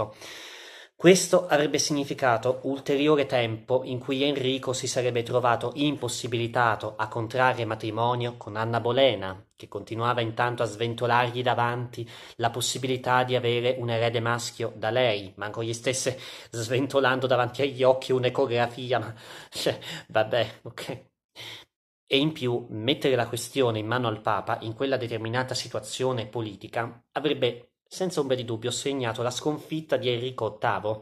questo avrebbe significato ulteriore tempo in cui Enrico si sarebbe trovato impossibilitato a contrarre matrimonio con Anna Bolena, che continuava intanto a sventolargli davanti la possibilità di avere un erede maschio da lei, manco gli stesse sventolando davanti agli occhi un'ecografia, ma cioè, vabbè, ok. E in più mettere la questione in mano al Papa in quella determinata situazione politica avrebbe senza ombra di dubbio segnato la sconfitta di Enrico VIII.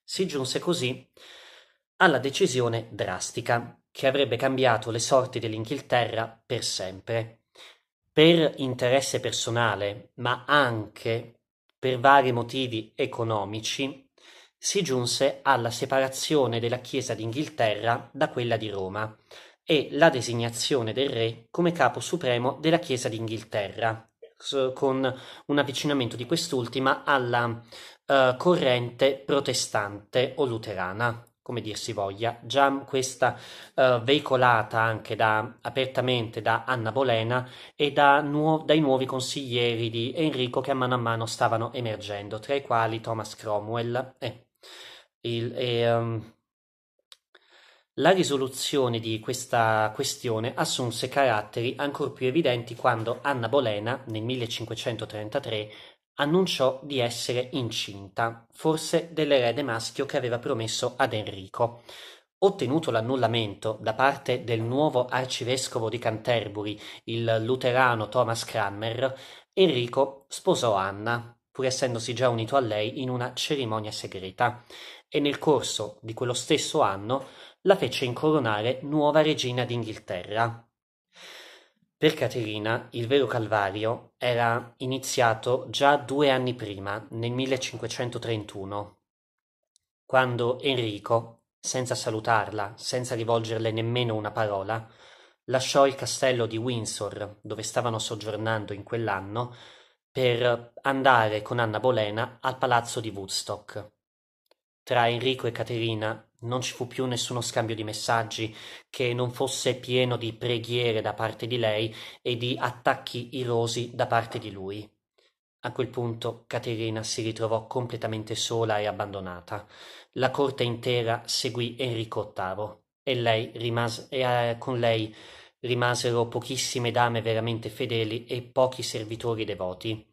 Si giunse così alla decisione drastica che avrebbe cambiato le sorti dell'Inghilterra per sempre. Per interesse personale, ma anche per vari motivi economici, si giunse alla separazione della Chiesa d'Inghilterra da quella di Roma e la designazione del re come capo supremo della Chiesa d'Inghilterra, con un avvicinamento di quest'ultima alla uh, corrente protestante o luterana, come dir si voglia. Già questa uh, veicolata anche da, apertamente da Anna Bolena e da nuo- dai nuovi consiglieri di Enrico che a mano a mano stavano emergendo, tra i quali Thomas Cromwell eh, e, il, eh, um, la risoluzione di questa questione assunse caratteri ancor più evidenti quando Anna Bolena, nel 1533, annunciò di essere incinta, forse dell'erede maschio che aveva promesso ad Enrico. Ottenuto l'annullamento da parte del nuovo arcivescovo di Canterbury, il luterano Thomas Cranmer, Enrico sposò Anna, pur essendosi già unito a lei in una cerimonia segreta, e nel corso di quello stesso anno la fece incoronare nuova regina d'Inghilterra. Per Caterina il vero calvario era iniziato già due anni prima, nel 1531, quando Enrico, senza salutarla, senza rivolgerle nemmeno una parola, lasciò il castello di Windsor, dove stavano soggiornando in quell'anno, per andare con Anna Bolena al palazzo di Woodstock tra Enrico e Caterina non ci fu più nessuno scambio di messaggi che non fosse pieno di preghiere da parte di lei e di attacchi irosi da parte di lui. A quel punto Caterina si ritrovò completamente sola e abbandonata. La corte intera seguì Enrico VIII e, lei rimase, e eh, con lei rimasero pochissime dame veramente fedeli e pochi servitori devoti.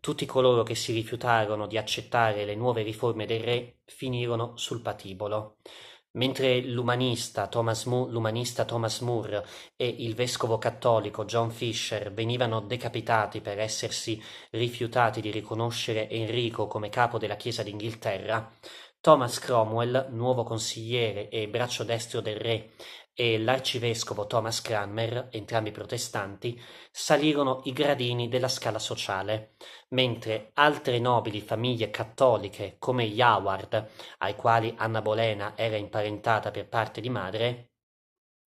Tutti coloro che si rifiutarono di accettare le nuove riforme del re finirono sul patibolo. Mentre l'umanista Thomas, Moore e il vescovo cattolico John Fisher venivano decapitati per essersi rifiutati di riconoscere Enrico come capo della Chiesa d'Inghilterra, Thomas Cromwell, nuovo consigliere e braccio destro del re e l'arcivescovo Thomas Cranmer, entrambi protestanti, salirono i gradini della scala sociale, mentre altre nobili famiglie cattoliche come gli Howard, ai quali Anna Bolena era imparentata per parte di madre,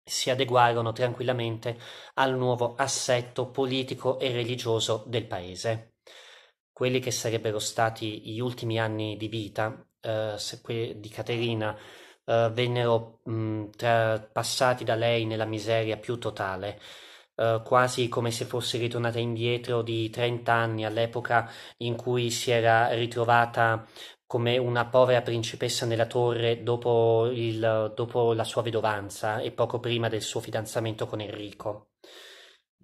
si adeguarono tranquillamente al nuovo assetto politico e religioso del paese. Quelli che sarebbero stati gli ultimi anni di vita eh, di Caterina eh, vennero mh, mm, trapassati da lei nella miseria più totale. Eh, quasi come se fosse ritornata indietro di 30 anni all'epoca in cui si era ritrovata come una povera principessa nella torre dopo, il, dopo la sua vedovanza e poco prima del suo fidanzamento con Enrico.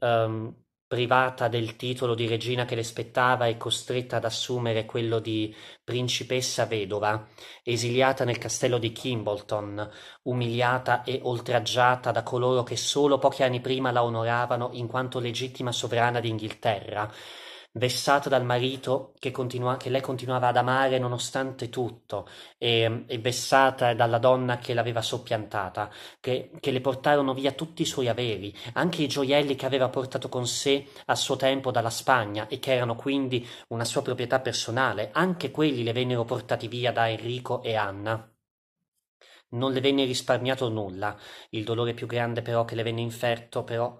Um, Privata del titolo di regina che le spettava e costretta ad assumere quello di principessa vedova, esiliata nel castello di Kimbolton, umiliata e oltraggiata da coloro che solo pochi anni prima la onoravano in quanto legittima sovrana d'Inghilterra, vessata dal marito che, continua, che, lei continuava ad amare nonostante tutto e, e vessata dalla donna che l'aveva soppiantata, che, che, le portarono via tutti i suoi averi, anche i gioielli che aveva portato con sé a suo tempo dalla Spagna e che erano quindi una sua proprietà personale, anche quelli le vennero portati via da Enrico e Anna. Non le venne risparmiato nulla, il dolore più grande però che le venne inferto però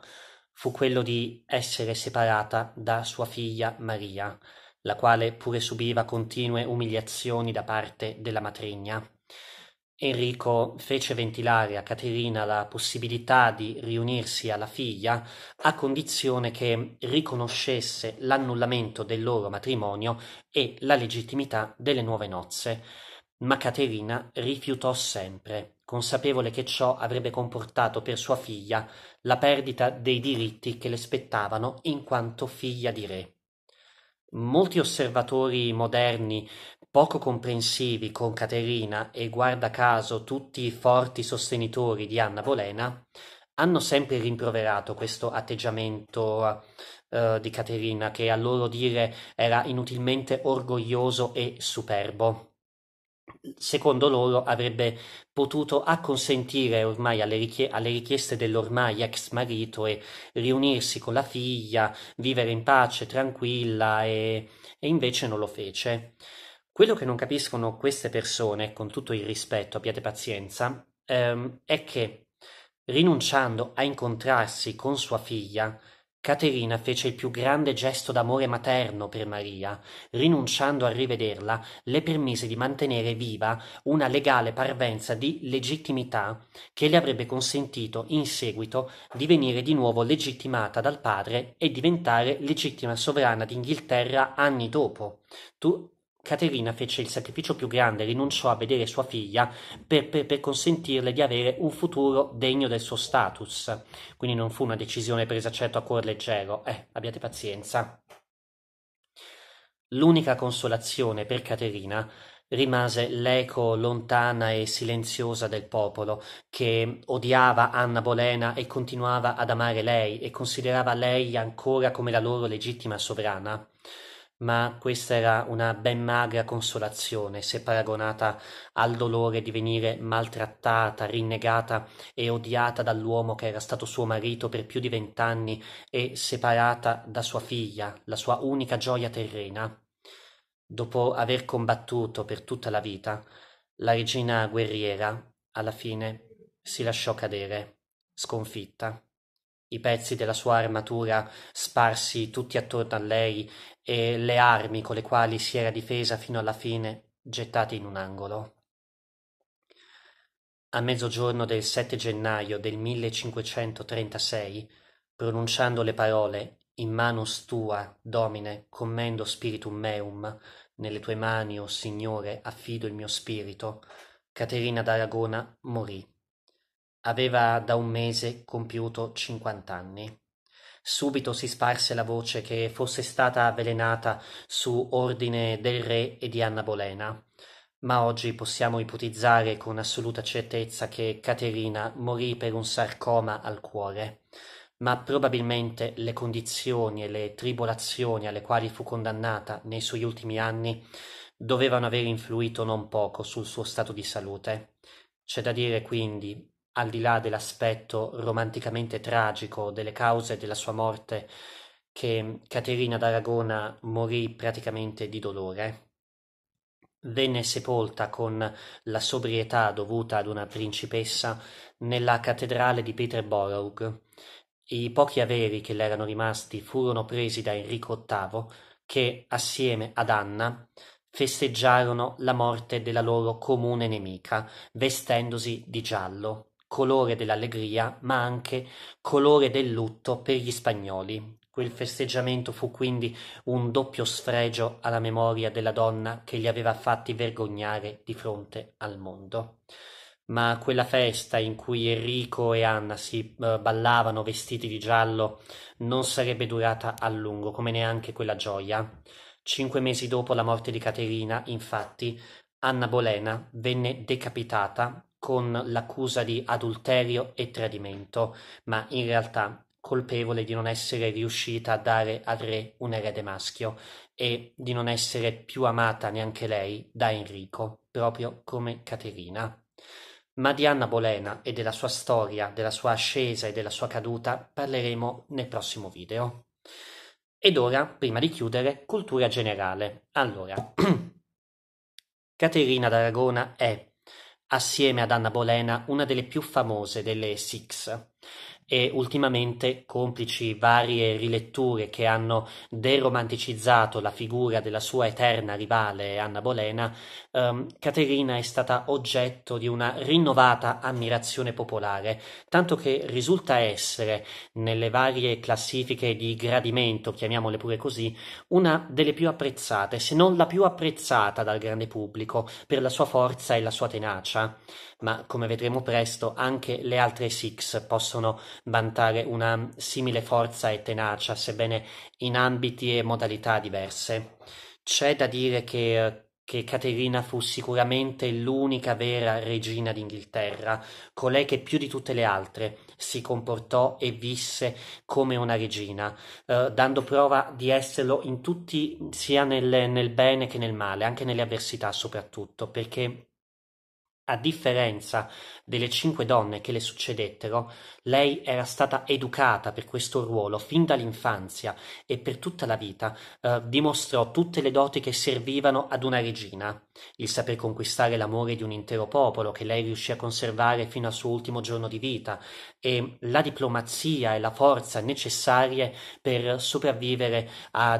fu quello di essere separata da sua figlia Maria, la quale pure subiva continue umiliazioni da parte della matrigna. Enrico fece ventilare a Caterina la possibilità di riunirsi alla figlia a condizione che riconoscesse l'annullamento del loro matrimonio e la legittimità delle nuove nozze. Ma Caterina rifiutò sempre, consapevole che ciò avrebbe comportato per sua figlia la perdita dei diritti che le spettavano in quanto figlia di re. Molti osservatori moderni, poco comprensivi con Caterina e guarda caso tutti i forti sostenitori di Anna Bolena, hanno sempre rimproverato questo atteggiamento eh, di Caterina che a loro dire era inutilmente orgoglioso e superbo secondo loro avrebbe potuto acconsentire ormai alle, richie- alle, richieste dell'ormai ex marito e riunirsi con la figlia, vivere in pace, tranquilla e, e invece non lo fece. Quello che non capiscono queste persone, con tutto il rispetto, abbiate pazienza, ehm, è che rinunciando a incontrarsi con sua figlia, caterina fece il più grande gesto d'amore materno per maria rinunciando a rivederla le permise di mantenere viva una legale parvenza di legittimità che le avrebbe consentito in seguito di venire di nuovo legittimata dal padre e diventare legittima sovrana d'inghilterra anni dopo tu Caterina fece il sacrificio più grande, rinunciò a vedere sua figlia per, per, per, consentirle di avere un futuro degno del suo status. Quindi non fu una decisione presa certo a cuor leggero. Eh, abbiate pazienza. L'unica consolazione per Caterina rimase l'eco lontana e silenziosa del popolo, che odiava Anna Bolena e continuava ad amare lei e considerava lei ancora come la loro legittima sovrana ma questa era una ben magra consolazione se paragonata al dolore di venire maltrattata, rinnegata e odiata dall'uomo che era stato suo marito per più di vent'anni e separata da sua figlia, la sua unica gioia terrena. Dopo aver combattuto per tutta la vita, la regina guerriera, alla fine, si lasciò cadere, sconfitta i pezzi della sua armatura sparsi tutti attorno a lei e le armi con le quali si era difesa fino alla fine gettate in un angolo. A mezzogiorno del 7 gennaio del 1536, pronunciando le parole in manus tua, Domine, commendo spiritum meum, nelle tue mani, o oh Signore, affido il mio spirito, Caterina d'Aragona morì Aveva da un mese compiuto 50 anni. Subito si sparse la voce che fosse stata avvelenata su ordine del re e di Anna Bolena, ma oggi possiamo ipotizzare con assoluta certezza che Caterina morì per un sarcoma al cuore, ma probabilmente le condizioni e le tribolazioni alle quali fu condannata nei suoi ultimi anni dovevano aver influito non poco sul suo stato di salute. C'è da dire quindi al di là dell'aspetto romanticamente tragico delle cause della sua morte, che Caterina d'Aragona morì praticamente di dolore, venne sepolta con la sobrietà dovuta ad una principessa nella cattedrale di Peterborough. I pochi averi che le erano rimasti furono presi da Enrico VIII, che, assieme ad Anna, festeggiarono la morte della loro comune nemica, vestendosi di giallo colore dell'allegria, ma anche colore del lutto per gli spagnoli. Quel festeggiamento fu quindi un doppio sfregio alla memoria della donna che li aveva fatti vergognare di fronte al mondo. Ma quella festa in cui Enrico e Anna si eh, ballavano vestiti di giallo non sarebbe durata a lungo, come neanche quella gioia. Cinque mesi dopo la morte di Caterina, infatti, Anna Bolena venne decapitata con l'accusa di adulterio e tradimento, ma in realtà colpevole di non essere riuscita a dare al re un erede maschio e di non essere più amata neanche lei da Enrico, proprio come Caterina. Ma di Anna Bolena e della sua storia, della sua ascesa e della sua caduta parleremo nel prossimo video. Ed ora, prima di chiudere, cultura generale. Allora, Caterina d'Aragona è Assieme ad Anna Bolena una delle più famose delle Six e ultimamente, complici varie riletture che hanno deromanticizzato la figura della sua eterna rivale Anna Bolena, ehm, Caterina è stata oggetto di una rinnovata ammirazione popolare, tanto che risulta essere, nelle varie classifiche di gradimento, chiamiamole pure così, una delle più apprezzate, se non la più apprezzata dal grande pubblico, per la sua forza e la sua tenacia. Ma, come vedremo presto, anche le altre Six possono vantare una simile forza e tenacia, sebbene in ambiti e modalità diverse. C'è da dire che, che Caterina fu sicuramente l'unica vera regina d'Inghilterra, colei che più di tutte le altre si comportò e visse come una regina, eh, dando prova di esserlo in tutti, sia nel, nel bene che nel male, anche nelle avversità soprattutto, perché a differenza delle cinque donne che le succedettero, lei era stata educata per questo ruolo fin dall'infanzia e per tutta la vita eh, dimostrò tutte le doti che servivano ad una regina: il saper conquistare l'amore di un intero popolo che lei riuscì a conservare fino al suo ultimo giorno di vita e la diplomazia e la forza necessarie per sopravvivere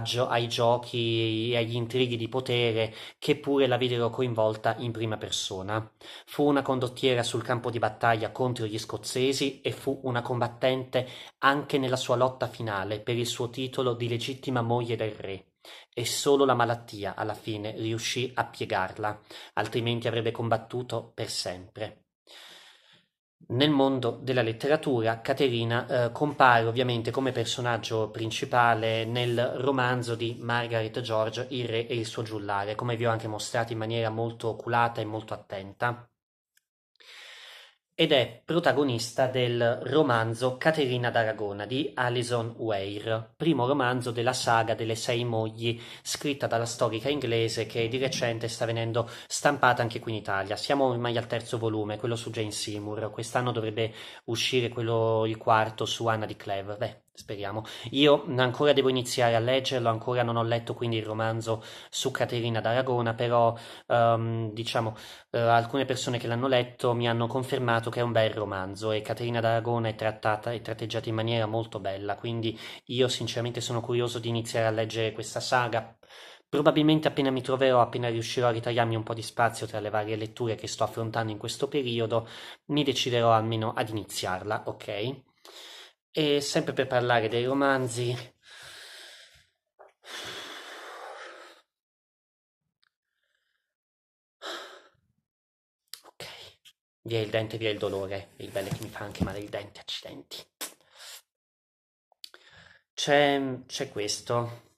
gio- ai giochi e agli intrighi di potere che pure la videro coinvolta in prima persona. Fu una condottiera sul campo di battaglia contro gli scozzesi e fu una combattente anche nella sua lotta finale per il suo titolo di legittima moglie del re. E solo la malattia alla fine riuscì a piegarla, altrimenti avrebbe combattuto per sempre. Nel mondo della letteratura Caterina eh, compare ovviamente come personaggio principale nel romanzo di Margaret George Il re e il suo giullare, come vi ho anche mostrato in maniera molto oculata e molto attenta ed è protagonista del romanzo Caterina d'Aragona di Alison Weir, primo romanzo della saga delle sei mogli scritta dalla storica inglese che di recente sta venendo stampata anche qui in Italia. Siamo ormai al terzo volume, quello su Jane Seymour, quest'anno dovrebbe uscire quello il quarto su Anna di Cleve. Beh, Speriamo. Io ancora devo iniziare a leggerlo, ancora non ho letto quindi il romanzo su Caterina d'Aragona, però um, diciamo uh, alcune persone che l'hanno letto mi hanno confermato che è un bel romanzo e Caterina d'Aragona è trattata e tratteggiata in maniera molto bella, quindi io sinceramente sono curioso di iniziare a leggere questa saga. Probabilmente appena mi troverò, appena riuscirò a ritagliarmi un po' di spazio tra le varie letture che sto affrontando in questo periodo, mi deciderò almeno ad iniziarla, ok? E sempre per parlare dei romanzi, ok, via il dente, via il dolore, il bello che mi fa anche male il dente, accidenti. C'è, c'è questo.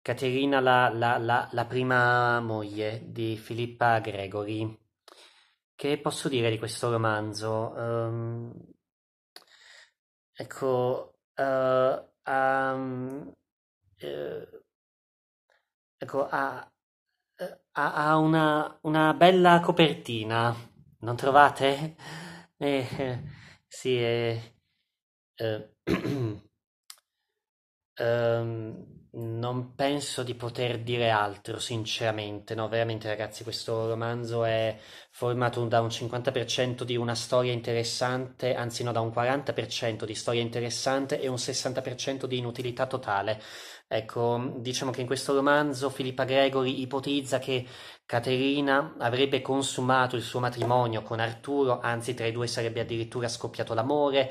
Caterina, la, la, la, la prima moglie di Filippa Gregory. Che posso dire di questo romanzo? Um, ecco, uh, ha, ha una, una, bella copertina, non trovate? Eh, sì, è... Eh, um, Non penso di poter dire altro, sinceramente, no, veramente ragazzi, questo romanzo è formato da un 50% di una storia interessante, anzi no, da un 40% di storia interessante e un 60% di inutilità totale. Ecco, diciamo che in questo romanzo Filippa Gregori ipotizza che Caterina avrebbe consumato il suo matrimonio con Arturo, anzi tra i due sarebbe addirittura scoppiato l'amore,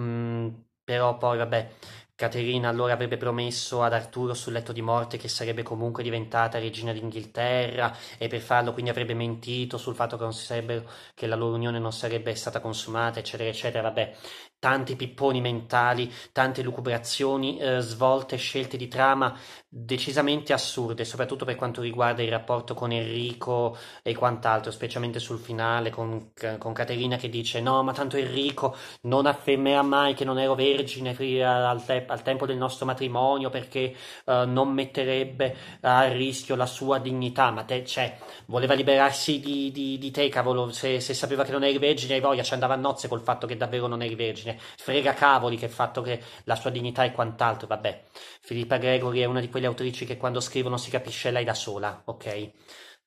mm, però poi vabbè Caterina allora avrebbe promesso ad Arturo sul letto di morte che sarebbe comunque diventata regina d'Inghilterra e per farlo quindi avrebbe mentito sul fatto che, sarebbe, che, la loro unione non sarebbe stata consumata, eccetera, eccetera. Vabbè, tanti pipponi mentali, tante lucubrazioni, eh, svolte, scelte di trama decisamente assurde, soprattutto per quanto riguarda il rapporto con Enrico e quant'altro, specialmente sul finale con, con Caterina che dice no, ma tanto Enrico non affermerà mai che non ero vergine al, te- al tempo del nostro matrimonio perché uh, non metterebbe a rischio la sua dignità, ma te, cioè, voleva liberarsi di, di, di te, cavolo, se, se, sapeva che non eri vergine hai voglia, ci andava a nozze col fatto che davvero non eri vergine, frega cavoli che il fatto che la sua dignità e quant'altro, vabbè, Filippa Gregori è una di quelle quelle autrici che quando scrivono si capisce lei da sola, ok?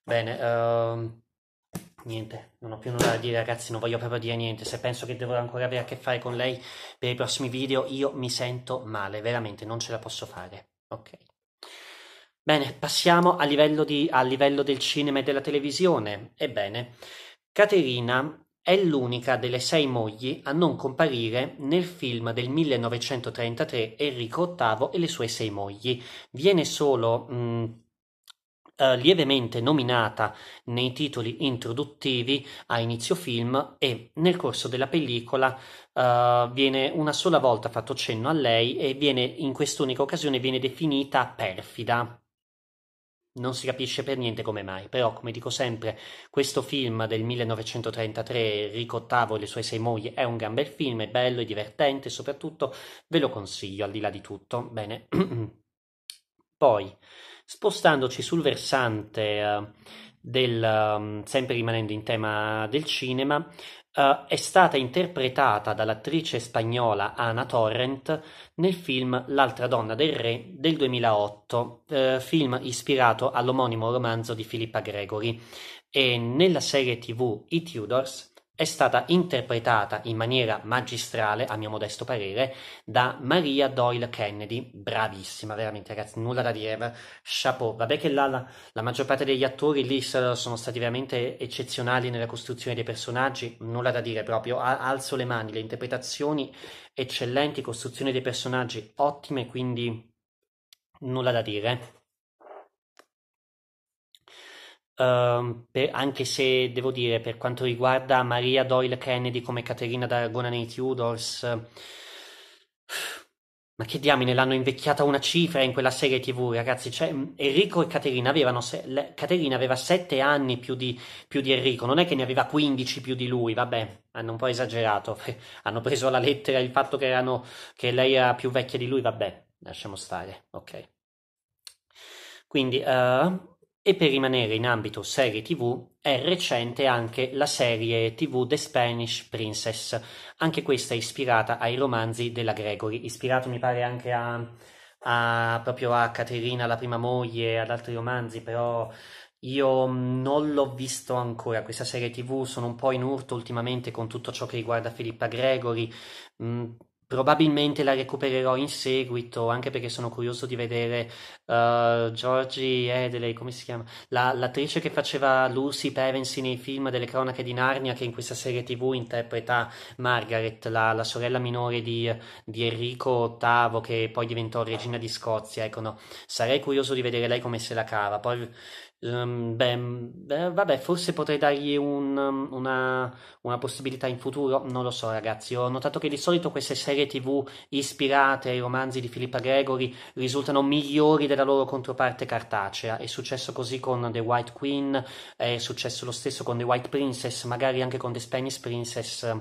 Bene, uh, niente, non ho più nulla da dire ragazzi, non voglio proprio dire niente, se penso che dovrò ancora avere a che fare con lei per i prossimi video io mi sento male, veramente non ce la posso fare, ok? Bene, passiamo a livello, di, a livello del cinema e della televisione. Ebbene, Caterina è l'unica delle sei mogli a non comparire nel film del 1933 Enrico VIII e le sue sei mogli. Viene solo mh, mm, eh, Uh, lievemente nominata nei titoli introduttivi a inizio film e nel corso della pellicola uh, viene una sola volta fatto cenno a lei e viene in quest'unica occasione viene definita perfida. Non si capisce per niente come mai, però come dico sempre, questo film del 1933, Rico Ottavo e le sue sei mogli, è un gran bel film, è bello, è divertente soprattutto ve lo consiglio al di là di tutto. Bene. Poi, spostandoci sul versante eh, del, mm, sempre rimanendo in tema del cinema, eh, è stata interpretata dall'attrice spagnola Ana Torrent nel film L'altra donna del re del 2008, eh, film ispirato all'omonimo romanzo di Filippa Gregory. E nella serie TV I Tudors è stata interpretata in maniera magistrale, a mio modesto parere, da Maria Doyle Kennedy, bravissima, veramente ragazzi, nulla da dire, chapeau. Vabbè che là la, la maggior parte degli attori lì sono stati veramente eccezionali nella costruzione dei personaggi, nulla da dire proprio, alzo le mani, le interpretazioni eccellenti, costruzione dei personaggi ottime, quindi nulla da dire. Um, ehm, per, anche se devo dire, per quanto riguarda Maria Doyle Kennedy come Caterina d'Aragona nei Tudors, ma che diamine, l'hanno invecchiata una cifra in quella serie TV, ragazzi. Cioè, Enrico e Caterina avevano. Se- le- Caterina aveva 7 anni più di-, più di Enrico, non è che ne aveva 15 più di lui, vabbè, hanno un po' esagerato. hanno preso la lettera il fatto che, erano, che lei era più vecchia di lui, vabbè, lasciamo stare, ok. Quindi, uh, e per rimanere in ambito serie TV, è recente anche la serie TV The Spanish Princess. Anche questa ispirata ai romanzi della Gregory, ispirato mi pare anche a, a proprio a Caterina, la prima moglie, ad altri romanzi, però io mm, non l'ho visto ancora questa serie TV, sono un po' in urto ultimamente con tutto ciò che riguarda Filippa Gregory. Mm, Probabilmente la recupererò in seguito, anche perché sono curioso di vedere uh, Georgie Edley, come si chiama? La- l'attrice che faceva Lucy Pevensy nei film delle cronache di Narnia, che in questa serie TV interpreta Margaret, la, la sorella minore di-, di, Enrico VIII, che poi diventò regina di Scozia. Ecco, no. Sarei curioso di vedere lei come se la cava. Poi Um, beh, eh, vabbè, forse potrei dargli un, um, una, una, possibilità in futuro, non lo so ragazzi, ho notato che di solito queste serie tv ispirate ai romanzi di Filippa Gregory risultano migliori della loro controparte cartacea, è successo così con The White Queen, è successo lo stesso con The White Princess, magari anche con The Spanish Princess,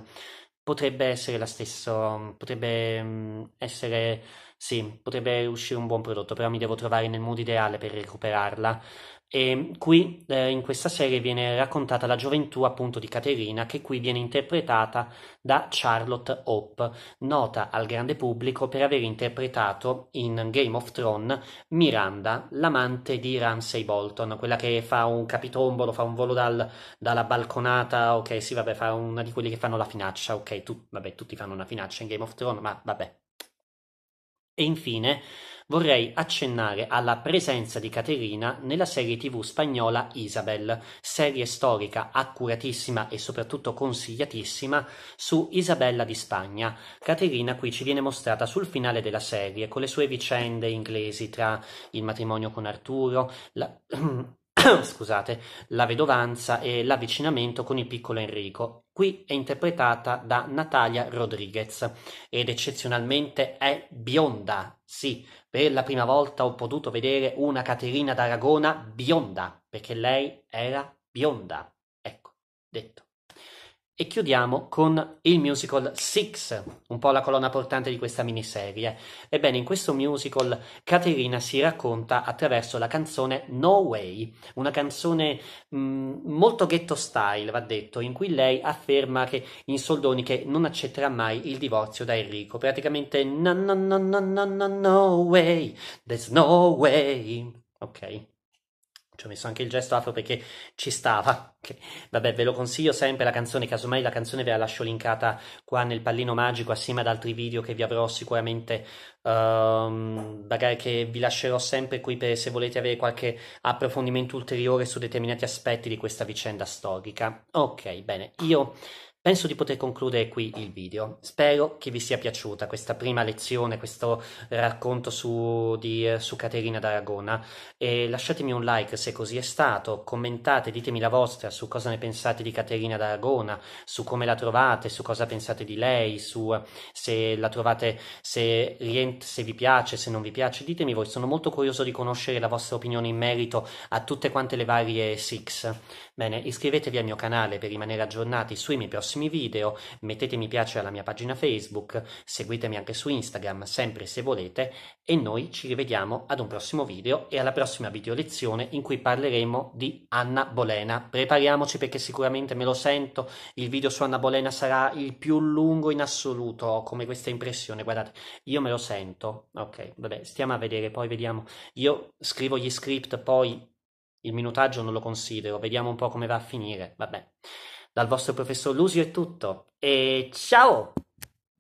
potrebbe essere la stessa, potrebbe mm, essere... Sì, potrebbe uscire un buon prodotto, però mi devo trovare nel mood ideale per recuperarla. E qui eh, in questa serie viene raccontata la gioventù appunto di Caterina che qui viene interpretata da Charlotte Hope, nota al grande pubblico per aver interpretato in Game of Thrones Miranda, l'amante di Ramsay Bolton, quella che fa un capitombolo, fa un volo dal, dalla balconata, ok sì vabbè fa una di quelli che fanno la finaccia, ok tu, vabbè tutti fanno una finaccia in Game of Thrones, ma vabbè. E infine vorrei accennare alla presenza di Caterina nella serie tv spagnola Isabel, serie storica accuratissima e soprattutto consigliatissima su Isabella di Spagna. Caterina qui ci viene mostrata sul finale della serie con le sue vicende inglesi tra il matrimonio con Arturo, la... scusate, la vedovanza e l'avvicinamento con il piccolo Enrico. Qui è interpretata da Natalia Rodriguez ed eccezionalmente è bionda, sì, per la prima volta ho potuto vedere una Caterina d'Aragona bionda, perché lei era bionda. Ecco, detto. E chiudiamo con il musical Six, un po' la colonna portante di questa miniserie. Ebbene, in questo musical Caterina si racconta attraverso la canzone No Way, una canzone mh, mm, molto ghetto style, va detto, in cui lei afferma che in soldoni che non accetterà mai il divorzio da Enrico. Praticamente no no no no no no no way, there's no way. Ok. Ci ho messo anche il gesto afro perché ci stava. Okay. Vabbè, ve lo consiglio sempre la canzone, casomai la canzone ve la lascio linkata qua nel pallino magico assieme ad altri video che vi avrò sicuramente, um, magari che vi lascerò sempre qui per, se volete avere qualche approfondimento ulteriore su determinati aspetti di questa vicenda storica. Ok, bene, io... Penso di poter concludere qui il video. Spero che vi sia piaciuta questa prima lezione, questo racconto su, di, su Caterina d'Aragona. E lasciatemi un like se così è stato, commentate, ditemi la vostra su cosa ne pensate di Caterina d'Aragona, su come la trovate, su cosa pensate di lei, su se la trovate, se, rient- se vi piace, se non vi piace. Ditemi voi, sono molto curioso di conoscere la vostra opinione in merito a tutte quante le varie Six. Bene, iscrivetevi al mio canale per rimanere aggiornati sui miei prossimi video, mettete mi piace alla mia pagina Facebook, seguitemi anche su Instagram, sempre se volete, e noi ci rivediamo ad un prossimo video e alla prossima video lezione in cui parleremo di Anna Bolena. Prepariamoci perché sicuramente me lo sento, il video su Anna Bolena sarà il più lungo in assoluto, come questa impressione, guardate, io me lo sento, ok, vabbè, stiamo a vedere, poi vediamo, io scrivo gli script, poi il minutaggio non lo considero, vediamo un po' come va a finire. Vabbè. Dal vostro professor Lusio è tutto. E ciao!